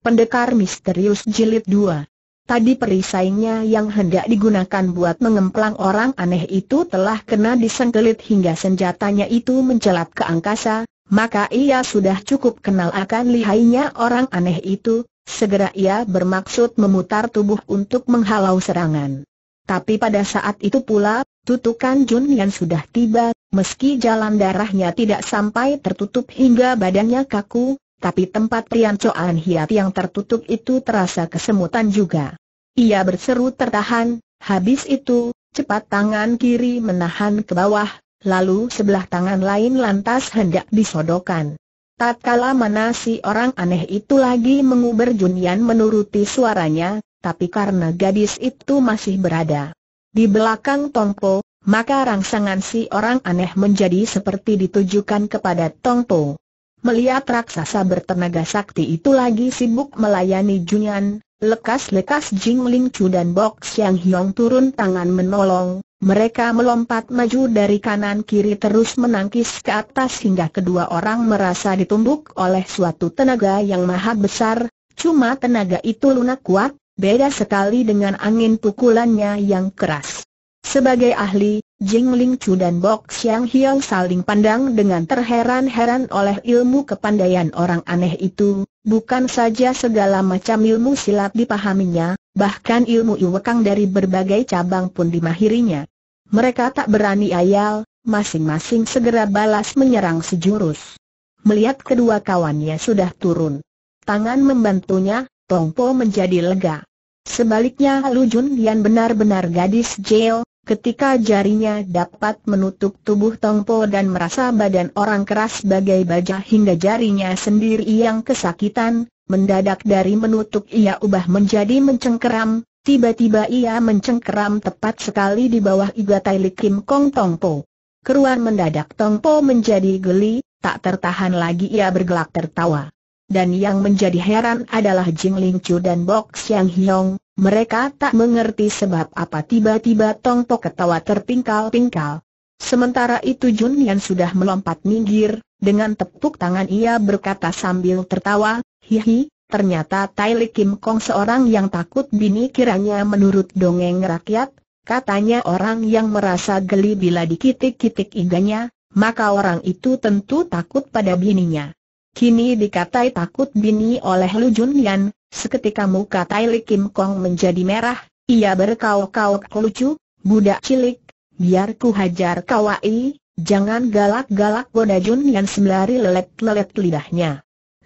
Pendekar Misterius Jilid 2 Tadi perisainya yang hendak digunakan buat mengemplang orang aneh itu telah kena disengkelit hingga senjatanya itu mencelat ke angkasa, maka ia sudah cukup kenal akan lihainya orang aneh itu, segera ia bermaksud memutar tubuh untuk menghalau serangan. Tapi pada saat itu pula, tutukan Jun yang sudah tiba, meski jalan darahnya tidak sampai tertutup hingga badannya kaku, tapi tempat Tian Chuan Hiat yang tertutup itu terasa kesemutan juga. Ia berseru tertahan, habis itu, cepat tangan kiri menahan ke bawah, lalu sebelah tangan lain lantas hendak disodokan. Tatkala mana si orang aneh itu lagi menguber Junian menuruti suaranya, tapi karena gadis itu masih berada di belakang Tongpo, maka rangsangan si orang aneh menjadi seperti ditujukan kepada Tongpo. Melihat raksasa bertenaga sakti itu lagi sibuk melayani Junyan, lekas-lekas Jing Ling Chu dan Bok Xiang Hiong turun tangan menolong, mereka melompat maju dari kanan kiri terus menangkis ke atas hingga kedua orang merasa ditumbuk oleh suatu tenaga yang maha besar, cuma tenaga itu lunak kuat, beda sekali dengan angin pukulannya yang keras. Sebagai ahli, Jing Ling Chu dan Bok Xiang Hiao saling pandang dengan terheran-heran oleh ilmu kepandaian orang aneh itu, bukan saja segala macam ilmu silat dipahaminya, bahkan ilmu iwekang dari berbagai cabang pun dimahirinya. Mereka tak berani ayal, masing-masing segera balas menyerang sejurus. Melihat kedua kawannya sudah turun. Tangan membantunya, Tongpo menjadi lega. Sebaliknya Lu Jun Yan benar-benar gadis jail, Ketika jarinya dapat menutup tubuh Tongpo dan merasa badan orang keras bagai baja hingga jarinya sendiri yang kesakitan, mendadak dari menutup ia ubah menjadi mencengkeram, tiba-tiba ia mencengkeram tepat sekali di bawah igatai Kim Kong Tongpo. Keruan mendadak Tongpo menjadi geli, tak tertahan lagi ia bergelak tertawa. Dan yang menjadi heran adalah Jing Ling Chu dan Bok Xiang Hiong, mereka tak mengerti sebab apa tiba-tiba Tong Po ketawa terpingkal-pingkal. Sementara itu Jun Yan sudah melompat minggir, dengan tepuk tangan ia berkata sambil tertawa, Hihi, ternyata Tai Li Kim Kong seorang yang takut bini kiranya menurut dongeng rakyat, katanya orang yang merasa geli bila dikitik-kitik iganya, maka orang itu tentu takut pada bininya. Kini dikatai takut bini oleh Lu Jun Yan, Seketika muka Tai Kim Kong menjadi merah, ia berkauk-kauk lucu, budak cilik, biar ku hajar kawai, jangan galak-galak goda Jun Yan sembari lelet-lelet lidahnya.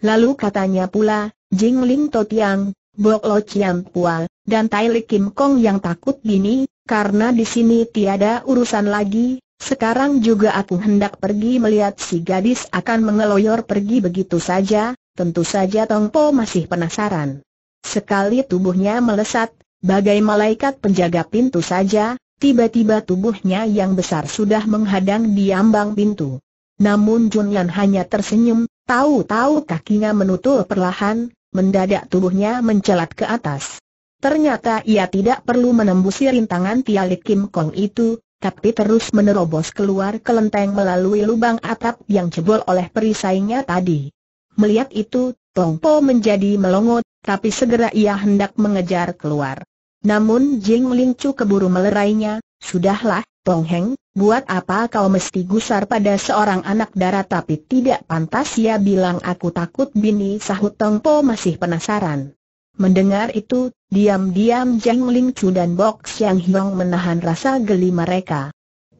Lalu katanya pula, Jing Ling To Tiang, Bok Lo Chiang Pual, dan Tai Kim Kong yang takut gini, karena di sini tiada urusan lagi, sekarang juga aku hendak pergi melihat si gadis akan mengeloyor pergi begitu saja, Tentu saja Tong Po masih penasaran. Sekali tubuhnya melesat, bagai malaikat penjaga pintu saja, tiba-tiba tubuhnya yang besar sudah menghadang di ambang pintu. Namun Jun Yan hanya tersenyum, tahu-tahu kakinya menutup perlahan, mendadak tubuhnya mencelat ke atas. Ternyata ia tidak perlu menembusi rintangan tialik Kim Kong itu, tapi terus menerobos keluar kelenteng melalui lubang atap yang jebol oleh perisainya tadi. Melihat itu, Tong Po menjadi melongot, tapi segera ia hendak mengejar keluar. Namun Jing Ling Chu keburu melerainya, Sudahlah, Tong Heng, buat apa kau mesti gusar pada seorang anak darah tapi tidak pantas ya bilang aku takut bini sahut Tong Po masih penasaran. Mendengar itu, diam-diam Jing Ling Chu dan Bok yang Hiong menahan rasa geli mereka.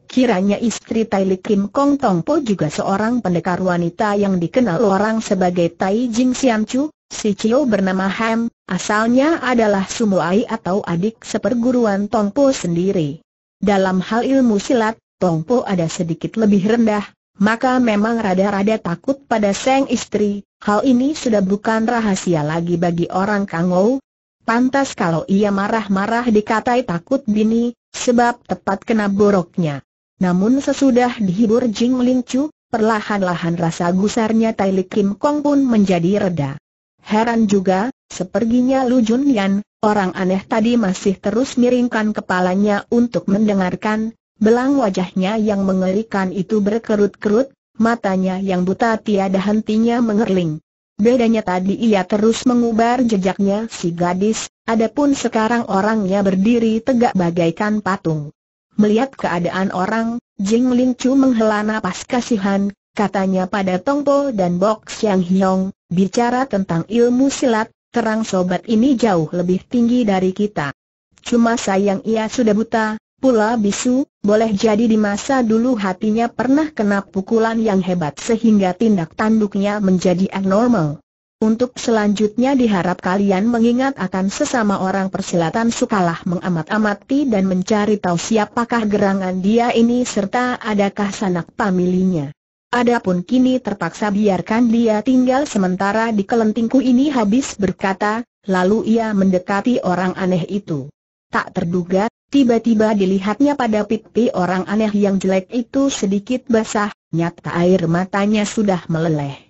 Kiranya istri Tai Li Kim Kong Tong Po juga seorang pendekar wanita yang dikenal orang sebagai Tai Jing Siam Chu, si Chiu bernama Ham, asalnya adalah Sumuai atau adik seperguruan Tong Po sendiri. Dalam hal ilmu silat, Tong Po ada sedikit lebih rendah, maka memang rada-rada takut pada sang istri, hal ini sudah bukan rahasia lagi bagi orang Kangou. Pantas kalau ia marah-marah dikatai takut bini, sebab tepat kena boroknya. Namun sesudah dihibur Jing Ling Chu, perlahan-lahan rasa gusarnya Tai Li Kim Kong pun menjadi reda. Heran juga, seperginya Lu Junlian, orang aneh tadi masih terus miringkan kepalanya untuk mendengarkan, belang wajahnya yang mengerikan itu berkerut-kerut, matanya yang buta tiada hentinya mengerling. Bedanya tadi ia terus mengubar jejaknya si gadis, adapun sekarang orangnya berdiri tegak bagaikan patung. Melihat keadaan orang, Jing Lin Chu menghela nafas kasihan, katanya pada Tong Tongpo dan Bok Siang Hiong, bicara tentang ilmu silat, terang sobat ini jauh lebih tinggi dari kita. Cuma sayang ia sudah buta, pula bisu, boleh jadi di masa dulu hatinya pernah kena pukulan yang hebat sehingga tindak tanduknya menjadi abnormal. Untuk selanjutnya diharap kalian mengingat akan sesama orang persilatan sukalah mengamat-amati dan mencari tahu siapakah gerangan dia ini serta adakah sanak pamilinya. Adapun kini terpaksa biarkan dia tinggal sementara di kelentingku ini habis berkata, lalu ia mendekati orang aneh itu. Tak terduga, tiba-tiba dilihatnya pada pipi orang aneh yang jelek itu sedikit basah, nyata air matanya sudah meleleh.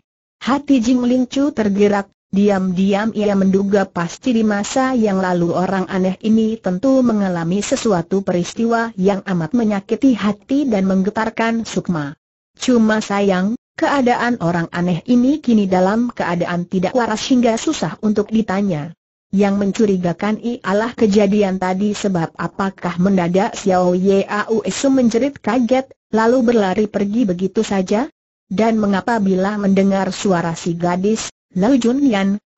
Hati Jing Lincu tergerak, diam-diam ia menduga pasti di masa yang lalu orang aneh ini tentu mengalami sesuatu peristiwa yang amat menyakiti hati dan menggetarkan sukma. Cuma sayang, keadaan orang aneh ini kini dalam keadaan tidak waras hingga susah untuk ditanya. Yang mencurigakan ialah kejadian tadi sebab apakah mendadak Xiao Su menjerit kaget, lalu berlari pergi begitu saja? Dan mengapa bila mendengar suara si gadis, Lau Jun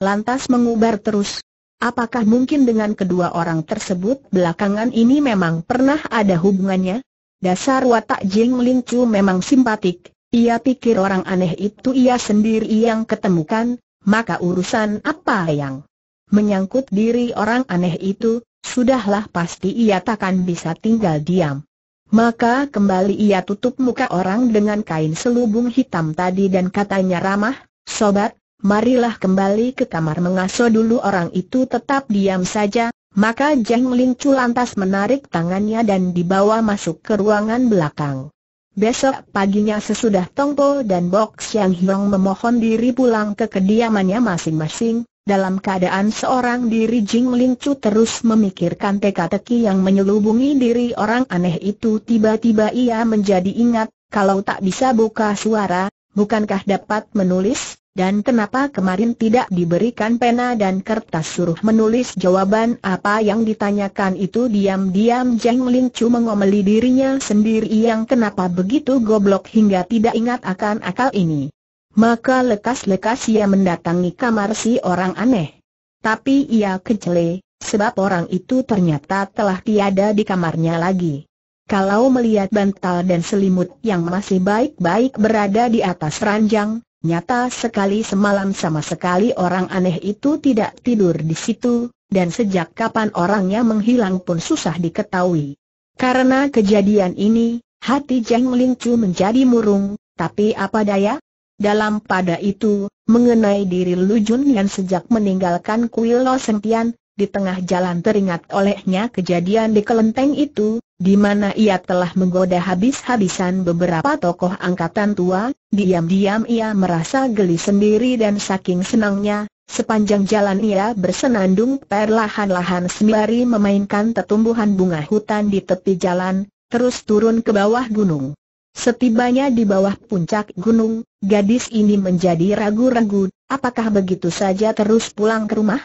lantas mengubar terus? Apakah mungkin dengan kedua orang tersebut belakangan ini memang pernah ada hubungannya? Dasar watak Jing Ling Chu memang simpatik, ia pikir orang aneh itu ia sendiri yang ketemukan, maka urusan apa yang menyangkut diri orang aneh itu, sudahlah pasti ia takkan bisa tinggal diam. Maka kembali ia tutup muka orang dengan kain selubung hitam tadi dan katanya ramah, Sobat, marilah kembali ke kamar mengaso dulu orang itu tetap diam saja, maka Jeng Ling lantas menarik tangannya dan dibawa masuk ke ruangan belakang. Besok paginya sesudah Tongpo dan Bok Siang Hiong memohon diri pulang ke kediamannya masing-masing, dalam keadaan seorang diri Jing Lingcu terus memikirkan teka-teki yang menyelubungi diri orang aneh itu tiba-tiba ia menjadi ingat, kalau tak bisa buka suara, bukankah dapat menulis, dan kenapa kemarin tidak diberikan pena dan kertas suruh menulis jawaban apa yang ditanyakan itu diam-diam Jing Lingcu mengomeli dirinya sendiri yang kenapa begitu goblok hingga tidak ingat akan akal ini. Maka lekas-lekas ia mendatangi kamar si orang aneh. Tapi ia kecele, sebab orang itu ternyata telah tiada di kamarnya lagi. Kalau melihat bantal dan selimut yang masih baik-baik berada di atas ranjang, nyata sekali semalam sama sekali orang aneh itu tidak tidur di situ, dan sejak kapan orangnya menghilang pun susah diketahui. Karena kejadian ini, hati Jeng Lingcu menjadi murung, tapi apa daya, dalam pada itu, mengenai diri Lu Jun yang sejak meninggalkan kuil Lo Sentian, di tengah jalan teringat olehnya kejadian di kelenteng itu, di mana ia telah menggoda habis-habisan beberapa tokoh angkatan tua, diam-diam ia merasa geli sendiri dan saking senangnya, Sepanjang jalan ia bersenandung perlahan-lahan sembari memainkan tetumbuhan bunga hutan di tepi jalan, terus turun ke bawah gunung. Setibanya di bawah puncak gunung, gadis ini menjadi ragu-ragu, apakah begitu saja terus pulang ke rumah?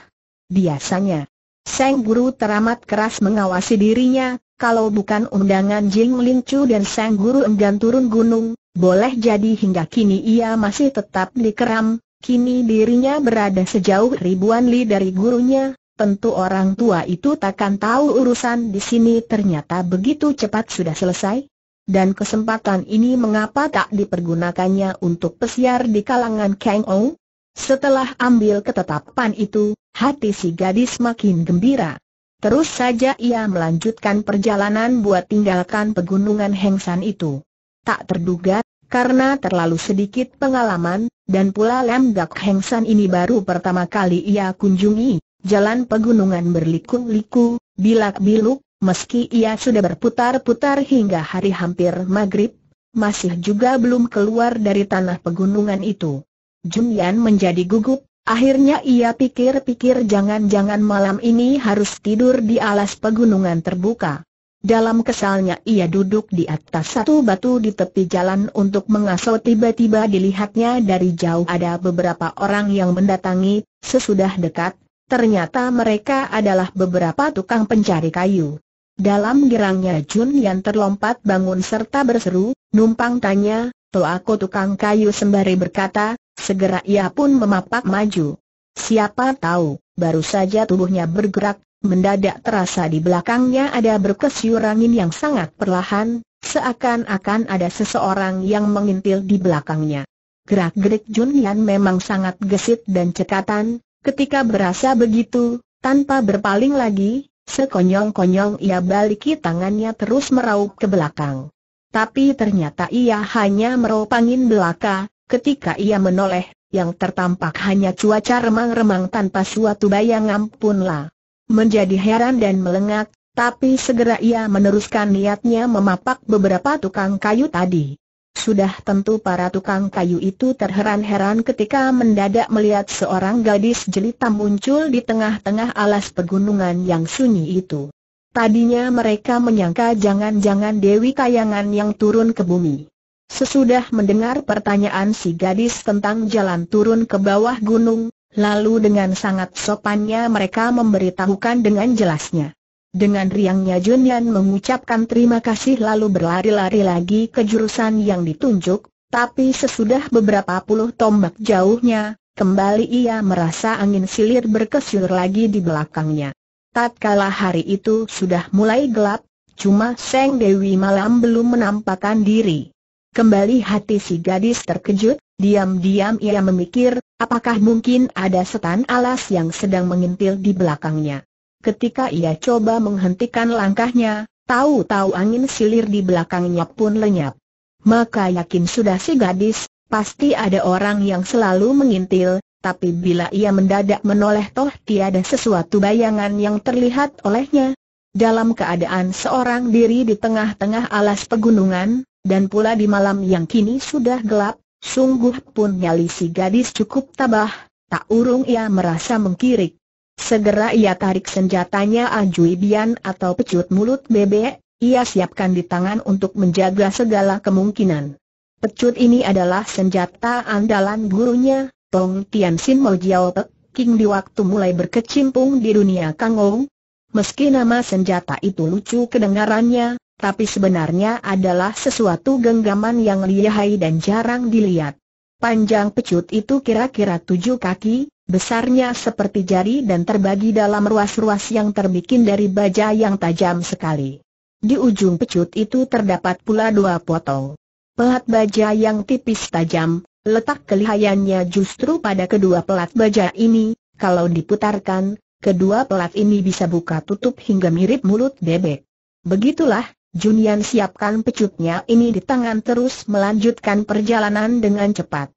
Biasanya, Seng Guru teramat keras mengawasi dirinya, kalau bukan undangan Jing Ling Chu dan Seng Guru enggan turun gunung, boleh jadi hingga kini ia masih tetap dikeram, kini dirinya berada sejauh ribuan li dari gurunya, tentu orang tua itu takkan tahu urusan di sini ternyata begitu cepat sudah selesai dan kesempatan ini mengapa tak dipergunakannya untuk pesiar di kalangan Kang Ou? Setelah ambil ketetapan itu, hati si gadis makin gembira. Terus saja ia melanjutkan perjalanan buat tinggalkan pegunungan Hengsan itu. Tak terduga, karena terlalu sedikit pengalaman, dan pula Lam Gak Hengsan ini baru pertama kali ia kunjungi, jalan pegunungan berliku-liku, bilak-biluk, Meski ia sudah berputar-putar hingga hari hampir maghrib, masih juga belum keluar dari tanah pegunungan itu. Junyan menjadi gugup, akhirnya ia pikir-pikir jangan-jangan malam ini harus tidur di alas pegunungan terbuka. Dalam kesalnya ia duduk di atas satu batu di tepi jalan untuk mengasuh tiba-tiba dilihatnya dari jauh ada beberapa orang yang mendatangi, sesudah dekat, ternyata mereka adalah beberapa tukang pencari kayu. Dalam gerangnya Jun Yan terlompat bangun serta berseru, numpang tanya, to aku tukang kayu sembari berkata, segera ia pun memapak maju. Siapa tahu, baru saja tubuhnya bergerak, mendadak terasa di belakangnya ada berkesiur angin yang sangat perlahan, seakan-akan ada seseorang yang mengintil di belakangnya. Gerak-gerik Jun Yan memang sangat gesit dan cekatan, ketika berasa begitu, tanpa berpaling lagi, Sekonyong-konyong ia baliki tangannya terus meraup ke belakang. Tapi ternyata ia hanya meropangin belaka, ketika ia menoleh, yang tertampak hanya cuaca remang-remang tanpa suatu bayang lah. Menjadi heran dan melengak, tapi segera ia meneruskan niatnya memapak beberapa tukang kayu tadi. Sudah tentu para tukang kayu itu terheran-heran ketika mendadak melihat seorang gadis jelita muncul di tengah-tengah alas pegunungan yang sunyi itu. Tadinya mereka menyangka jangan-jangan Dewi Kayangan yang turun ke bumi. Sesudah mendengar pertanyaan si gadis tentang jalan turun ke bawah gunung, lalu dengan sangat sopannya mereka memberitahukan dengan jelasnya. Dengan riangnya Junyan mengucapkan terima kasih lalu berlari-lari lagi ke jurusan yang ditunjuk, tapi sesudah beberapa puluh tombak jauhnya, kembali ia merasa angin silir berkesyur lagi di belakangnya. Tatkala hari itu sudah mulai gelap, cuma Seng Dewi malam belum menampakkan diri. Kembali hati si gadis terkejut, diam-diam ia memikir, apakah mungkin ada setan alas yang sedang mengintil di belakangnya. Ketika ia coba menghentikan langkahnya, tahu-tahu angin silir di belakangnya pun lenyap. Maka yakin sudah si gadis, pasti ada orang yang selalu mengintil, tapi bila ia mendadak menoleh toh tiada sesuatu bayangan yang terlihat olehnya. Dalam keadaan seorang diri di tengah-tengah alas pegunungan, dan pula di malam yang kini sudah gelap, sungguh pun nyali si gadis cukup tabah, tak urung ia merasa mengkirik. Segera ia tarik senjatanya Anjui Bian atau pecut mulut bebek, ia siapkan di tangan untuk menjaga segala kemungkinan. Pecut ini adalah senjata andalan gurunya, Tong Tian Sin Mo Jiao Pek, King di waktu mulai berkecimpung di dunia Ong. Meski nama senjata itu lucu kedengarannya, tapi sebenarnya adalah sesuatu genggaman yang lihai dan jarang dilihat. Panjang pecut itu kira-kira tujuh kaki, Besarnya seperti jari dan terbagi dalam ruas-ruas yang terbikin dari baja yang tajam sekali. Di ujung pecut itu terdapat pula dua potong. Pelat baja yang tipis tajam, letak kelihayannya justru pada kedua pelat baja ini, kalau diputarkan, kedua pelat ini bisa buka tutup hingga mirip mulut bebek. Begitulah, Junian siapkan pecutnya ini di tangan terus melanjutkan perjalanan dengan cepat.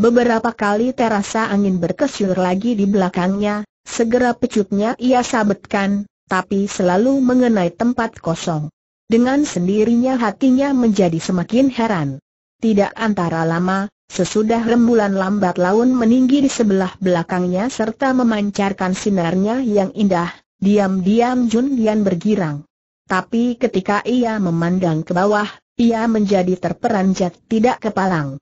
Beberapa kali terasa angin berkesyur lagi di belakangnya, segera pecutnya ia sabetkan, tapi selalu mengenai tempat kosong. Dengan sendirinya hatinya menjadi semakin heran. Tidak antara lama, sesudah rembulan lambat laun meninggi di sebelah belakangnya serta memancarkan sinarnya yang indah, diam-diam Jun Dian bergirang. Tapi ketika ia memandang ke bawah, ia menjadi terperanjat tidak kepalang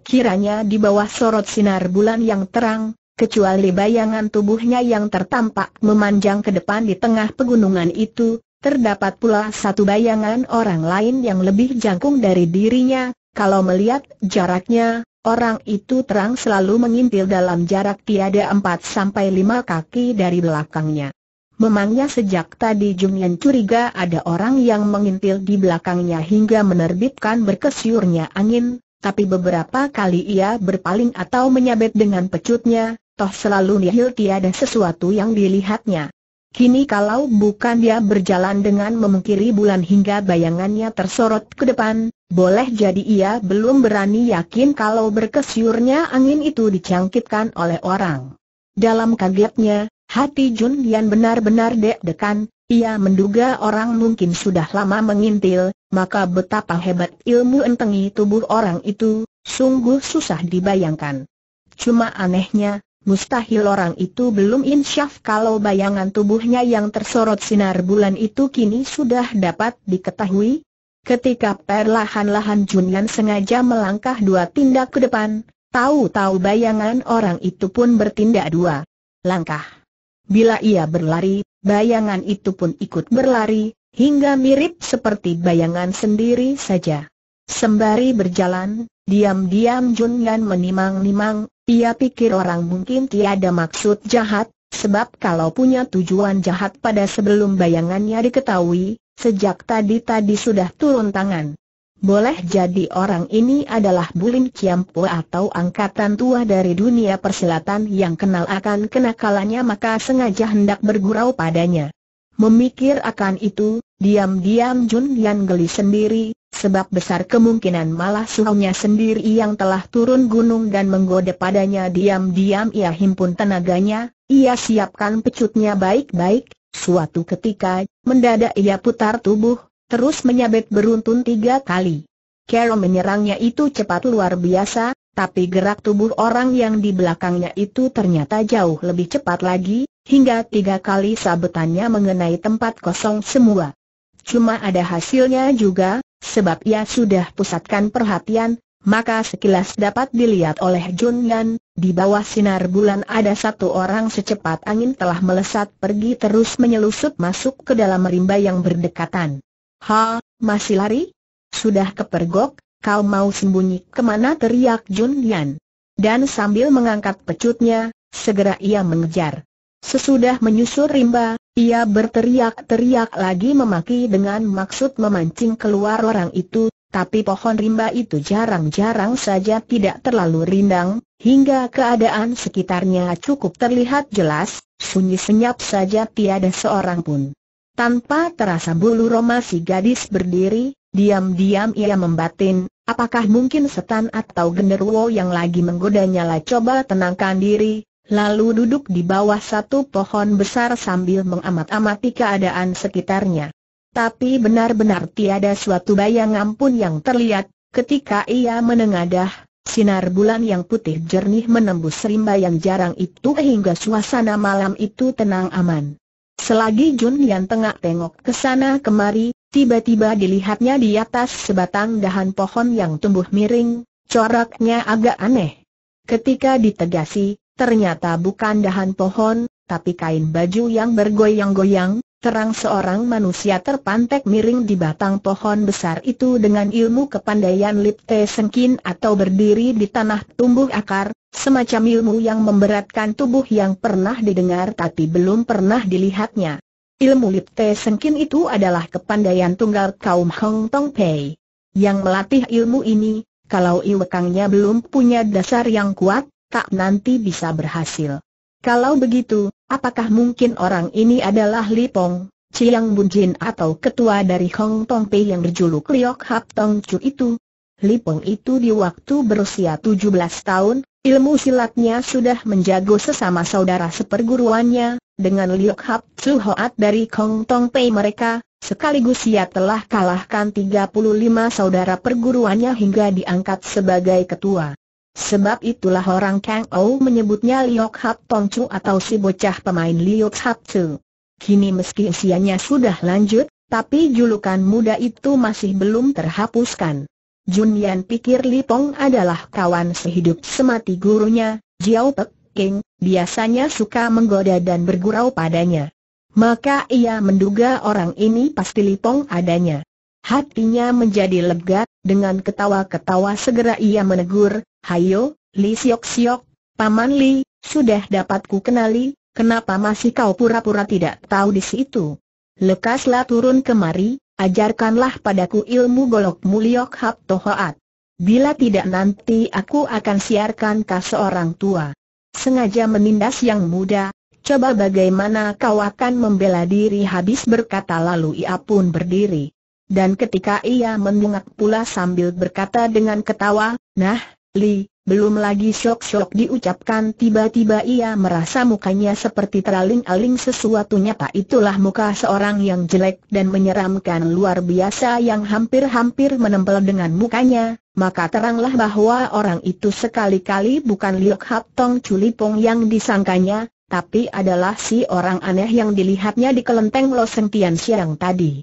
kiranya di bawah sorot sinar bulan yang terang, kecuali bayangan tubuhnya yang tertampak memanjang ke depan di tengah pegunungan itu, terdapat pula satu bayangan orang lain yang lebih jangkung dari dirinya, kalau melihat jaraknya, Orang itu terang selalu mengintil dalam jarak tiada 4 sampai 5 kaki dari belakangnya. Memangnya sejak tadi Yan curiga ada orang yang mengintil di belakangnya hingga menerbitkan berkesiurnya angin, tapi beberapa kali ia berpaling atau menyabet dengan pecutnya, toh selalu nihil tiada sesuatu yang dilihatnya. Kini kalau bukan dia berjalan dengan memungkiri bulan hingga bayangannya tersorot ke depan, boleh jadi ia belum berani yakin kalau berkesyurnya angin itu dicangkitkan oleh orang. Dalam kagetnya, hati Jun Lian benar-benar dek-dekan. Ia menduga orang mungkin sudah lama mengintil, maka betapa hebat ilmu entengi tubuh orang itu, sungguh susah dibayangkan. Cuma anehnya, Mustahil orang itu belum insyaf kalau bayangan tubuhnya yang tersorot sinar bulan itu kini sudah dapat diketahui. Ketika perlahan-lahan Junyan sengaja melangkah dua tindak ke depan, tahu-tahu bayangan orang itu pun bertindak dua langkah. Bila ia berlari, Bayangan itu pun ikut berlari, hingga mirip seperti bayangan sendiri saja. Sembari berjalan, diam-diam Jun Yan menimang-nimang, ia pikir orang mungkin tiada maksud jahat, sebab kalau punya tujuan jahat pada sebelum bayangannya diketahui, sejak tadi-tadi sudah turun tangan. Boleh jadi orang ini adalah Bulim Ciampo atau angkatan tua dari dunia persilatan yang kenal akan kenakalannya maka sengaja hendak bergurau padanya. Memikir akan itu, diam-diam Jun Yan geli sendiri, sebab besar kemungkinan malah suhunya sendiri yang telah turun gunung dan menggoda padanya diam-diam ia himpun tenaganya, ia siapkan pecutnya baik-baik, suatu ketika, mendadak ia putar tubuh, terus menyabet beruntun tiga kali. Carol menyerangnya itu cepat luar biasa, tapi gerak tubuh orang yang di belakangnya itu ternyata jauh lebih cepat lagi, hingga tiga kali sabetannya mengenai tempat kosong semua. Cuma ada hasilnya juga, sebab ia sudah pusatkan perhatian, maka sekilas dapat dilihat oleh Jun Yan, di bawah sinar bulan ada satu orang secepat angin telah melesat pergi terus menyelusup masuk ke dalam rimba yang berdekatan. Ha, masih lari? Sudah kepergok, kau mau sembunyi kemana teriak Jun Lian. Dan sambil mengangkat pecutnya, segera ia mengejar. Sesudah menyusur rimba, ia berteriak-teriak lagi memaki dengan maksud memancing keluar orang itu, tapi pohon rimba itu jarang-jarang saja tidak terlalu rindang, hingga keadaan sekitarnya cukup terlihat jelas, sunyi senyap saja tiada seorang pun. Tanpa terasa bulu roma si gadis berdiri, diam-diam ia membatin, apakah mungkin setan atau genderuwo yang lagi menggodanya lah coba tenangkan diri, lalu duduk di bawah satu pohon besar sambil mengamat-amati keadaan sekitarnya. Tapi benar-benar tiada suatu bayangan pun yang terlihat, ketika ia menengadah, sinar bulan yang putih jernih menembus rimba yang jarang itu hingga suasana malam itu tenang aman. Selagi Jun Yan tengah tengok ke sana kemari, tiba-tiba dilihatnya di atas sebatang dahan pohon yang tumbuh miring, coraknya agak aneh. Ketika ditegasi, ternyata bukan dahan pohon, tapi kain baju yang bergoyang-goyang, terang seorang manusia terpantek miring di batang pohon besar itu dengan ilmu kepandaian Lipte Sengkin atau berdiri di tanah tumbuh akar, Semacam ilmu yang memberatkan tubuh yang pernah didengar tapi belum pernah dilihatnya. Ilmu lip Lipte Sengkin itu adalah kepandaian tunggal kaum Hong Tong Pei. Yang melatih ilmu ini, kalau iwekangnya belum punya dasar yang kuat, tak nanti bisa berhasil. Kalau begitu, apakah mungkin orang ini adalah Lipong, Chiang Bunjin atau ketua dari Hong Tong Pei yang berjuluk Liok Hap Tong Chu itu? Lipong itu di waktu berusia 17 tahun, Ilmu silatnya sudah menjago sesama saudara seperguruannya, dengan Liuk Hap Tsu Hoat dari Kong Tong Pei mereka, sekaligus ia telah kalahkan 35 saudara perguruannya hingga diangkat sebagai ketua. Sebab itulah orang Kang Ou menyebutnya Liok Hap Tong Chu atau si bocah pemain Liok Hap Tsu. Kini meski usianya sudah lanjut, tapi julukan muda itu masih belum terhapuskan. Yan pikir Li Lipong adalah kawan sehidup semati gurunya, Jiao Pek King, biasanya suka menggoda dan bergurau padanya. Maka ia menduga orang ini pasti Li Lipong adanya. Hatinya menjadi lega, dengan ketawa-ketawa segera ia menegur, Hayo, Li Siok Siok, Paman Li, sudah dapat ku kenali, kenapa masih kau pura-pura tidak tahu di situ? Lekaslah turun kemari, Ajarkanlah padaku ilmu golok muliok hap tohoat. Bila tidak nanti aku akan siarkan ke seorang tua. Sengaja menindas yang muda, coba bagaimana kau akan membela diri habis berkata lalu ia pun berdiri. Dan ketika ia menungak pula sambil berkata dengan ketawa, Nah, Li, belum lagi syok-syok diucapkan tiba-tiba ia merasa mukanya seperti teraling-aling sesuatu nyata itulah muka seorang yang jelek dan menyeramkan luar biasa yang hampir-hampir menempel dengan mukanya, maka teranglah bahwa orang itu sekali-kali bukan Liuk Hap Tong Culipong yang disangkanya, tapi adalah si orang aneh yang dilihatnya di kelenteng Lo Tian siang tadi.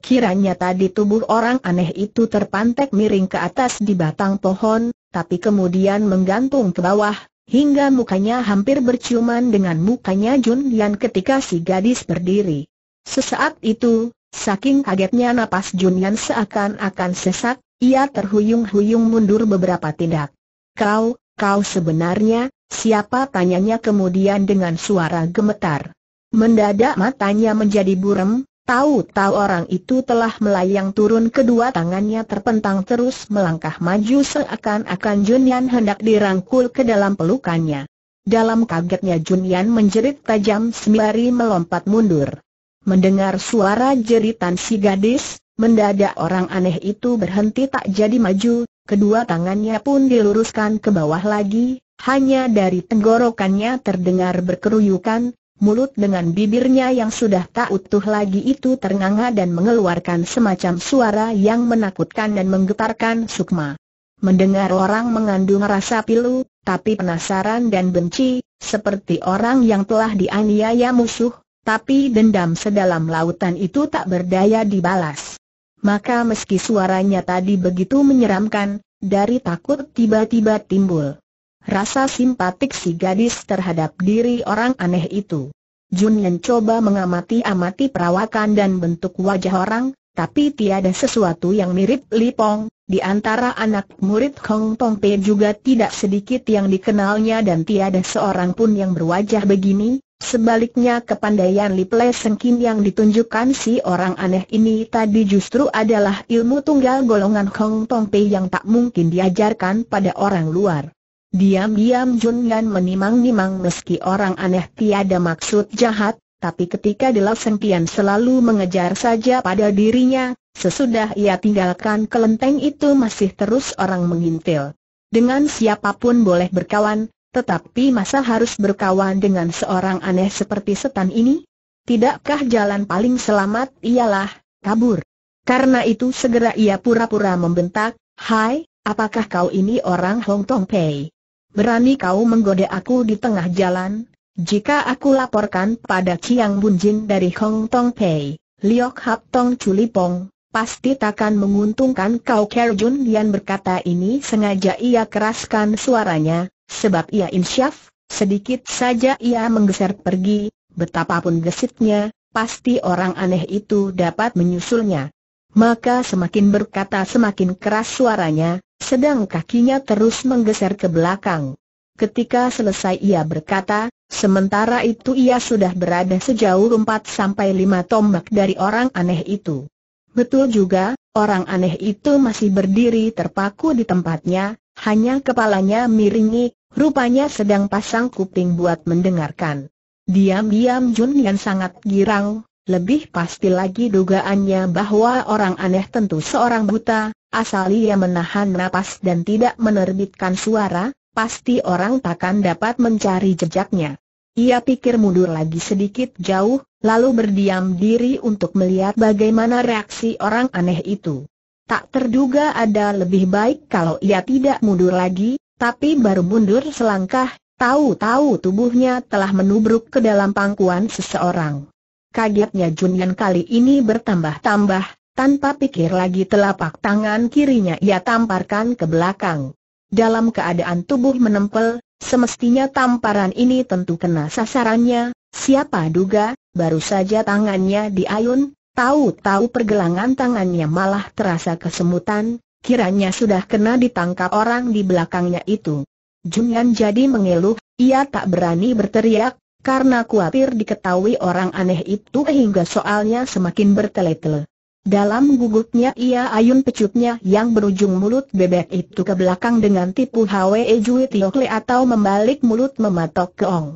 Kiranya tadi tubuh orang aneh itu terpantek miring ke atas di batang pohon, tapi kemudian menggantung ke bawah, hingga mukanya hampir berciuman dengan mukanya Jun Yan ketika si gadis berdiri. Sesaat itu, saking kagetnya napas Jun Yan seakan-akan sesak, ia terhuyung-huyung mundur beberapa tindak. Kau, kau sebenarnya, siapa tanyanya kemudian dengan suara gemetar. Mendadak matanya menjadi buram, Tahu-tahu orang itu telah melayang turun kedua tangannya terpentang terus melangkah maju seakan-akan Junyan hendak dirangkul ke dalam pelukannya. Dalam kagetnya Junyan menjerit tajam sembari melompat mundur. Mendengar suara jeritan si gadis, mendadak orang aneh itu berhenti tak jadi maju, kedua tangannya pun diluruskan ke bawah lagi, hanya dari tenggorokannya terdengar berkeruyukan, mulut dengan bibirnya yang sudah tak utuh lagi itu ternganga dan mengeluarkan semacam suara yang menakutkan dan menggetarkan Sukma. Mendengar orang mengandung rasa pilu, tapi penasaran dan benci, seperti orang yang telah dianiaya musuh, tapi dendam sedalam lautan itu tak berdaya dibalas. Maka meski suaranya tadi begitu menyeramkan, dari takut tiba-tiba timbul Rasa simpatik si gadis terhadap diri orang aneh itu. Jun Yen coba mengamati-amati perawakan dan bentuk wajah orang, tapi tiada sesuatu yang mirip Lipong. Di antara anak murid Hong Tong Pei juga tidak sedikit yang dikenalnya dan tiada seorang pun yang berwajah begini. Sebaliknya kepandaian Seng Kim yang ditunjukkan si orang aneh ini tadi justru adalah ilmu tunggal golongan Hong Tong Pei yang tak mungkin diajarkan pada orang luar. Diam-diam Jun Yan menimang-nimang meski orang aneh tiada maksud jahat, tapi ketika Dela Sengkian selalu mengejar saja pada dirinya, sesudah ia tinggalkan kelenteng itu masih terus orang mengintil. Dengan siapapun boleh berkawan, tetapi masa harus berkawan dengan seorang aneh seperti setan ini? Tidakkah jalan paling selamat ialah kabur? Karena itu segera ia pura-pura membentak, Hai, apakah kau ini orang Hong Tong Pei? berani kau menggoda aku di tengah jalan? Jika aku laporkan pada Chiang Bunjin dari Hong Tong Pei, Liok Hap Tong Chulipong, pasti takkan menguntungkan kau Jun berkata ini sengaja ia keraskan suaranya, sebab ia insyaf, sedikit saja ia menggeser pergi, betapapun gesitnya, pasti orang aneh itu dapat menyusulnya. Maka semakin berkata semakin keras suaranya, sedang kakinya terus menggeser ke belakang. Ketika selesai ia berkata, sementara itu ia sudah berada sejauh 4 sampai 5 tombak dari orang aneh itu. Betul juga, orang aneh itu masih berdiri terpaku di tempatnya, hanya kepalanya miringi, rupanya sedang pasang kuping buat mendengarkan. Diam-diam Jun Yan sangat girang, lebih pasti lagi dugaannya bahwa orang aneh tentu seorang buta, asal ia menahan napas dan tidak menerbitkan suara, pasti orang takkan dapat mencari jejaknya. Ia pikir mundur lagi sedikit jauh, lalu berdiam diri untuk melihat bagaimana reaksi orang aneh itu. Tak terduga ada lebih baik kalau ia tidak mundur lagi, tapi baru mundur selangkah, tahu-tahu tubuhnya telah menubruk ke dalam pangkuan seseorang. Kagetnya Junyan kali ini bertambah-tambah, tanpa pikir lagi telapak tangan kirinya ia tamparkan ke belakang. Dalam keadaan tubuh menempel, semestinya tamparan ini tentu kena sasarannya, siapa duga, baru saja tangannya diayun, tahu-tahu pergelangan tangannya malah terasa kesemutan, kiranya sudah kena ditangkap orang di belakangnya itu. Jungan jadi mengeluh, ia tak berani berteriak, karena khawatir diketahui orang aneh itu hingga soalnya semakin bertele-tele. Dalam gugupnya ia ayun pecutnya yang berujung mulut bebek itu ke belakang dengan tipu Hwe Jui Tiokle atau membalik mulut mematok keong.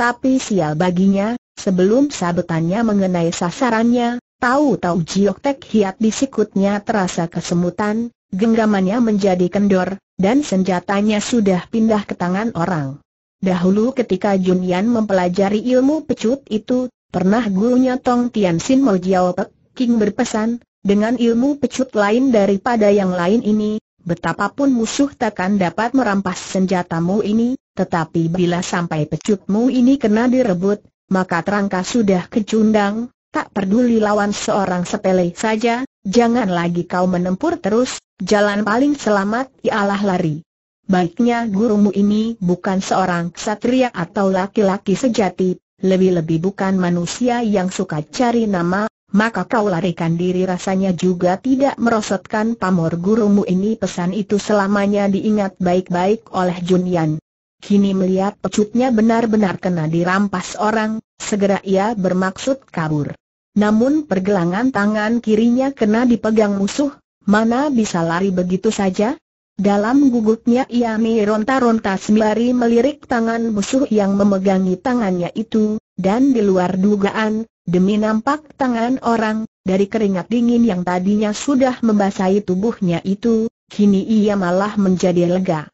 Tapi sial baginya, sebelum sabetannya mengenai sasarannya, tahu-tahu Jiok Tek Hiat di sikutnya terasa kesemutan, genggamannya menjadi kendor, dan senjatanya sudah pindah ke tangan orang. Dahulu ketika Jun Yan mempelajari ilmu pecut itu, pernah gurunya Tong Tian Sin Mojiao Pek King berpesan, dengan ilmu pecut lain daripada yang lain ini, betapapun musuh takkan dapat merampas senjatamu ini, tetapi bila sampai pecutmu ini kena direbut, maka terangka sudah kecundang, tak peduli lawan seorang sepele saja, jangan lagi kau menempur terus, jalan paling selamat ialah lari. Baiknya gurumu ini bukan seorang ksatria atau laki-laki sejati, lebih-lebih bukan manusia yang suka cari nama, maka kau larikan diri rasanya juga tidak merosotkan pamor gurumu ini pesan itu selamanya diingat baik-baik oleh Junian. Kini melihat pecutnya benar-benar kena dirampas orang, segera ia bermaksud kabur. Namun pergelangan tangan kirinya kena dipegang musuh, mana bisa lari begitu saja? Dalam gugupnya ia meronta-ronta sembari melirik tangan musuh yang memegangi tangannya itu, dan di luar dugaan, Demi nampak tangan orang, dari keringat dingin yang tadinya sudah membasahi tubuhnya itu, kini ia malah menjadi lega.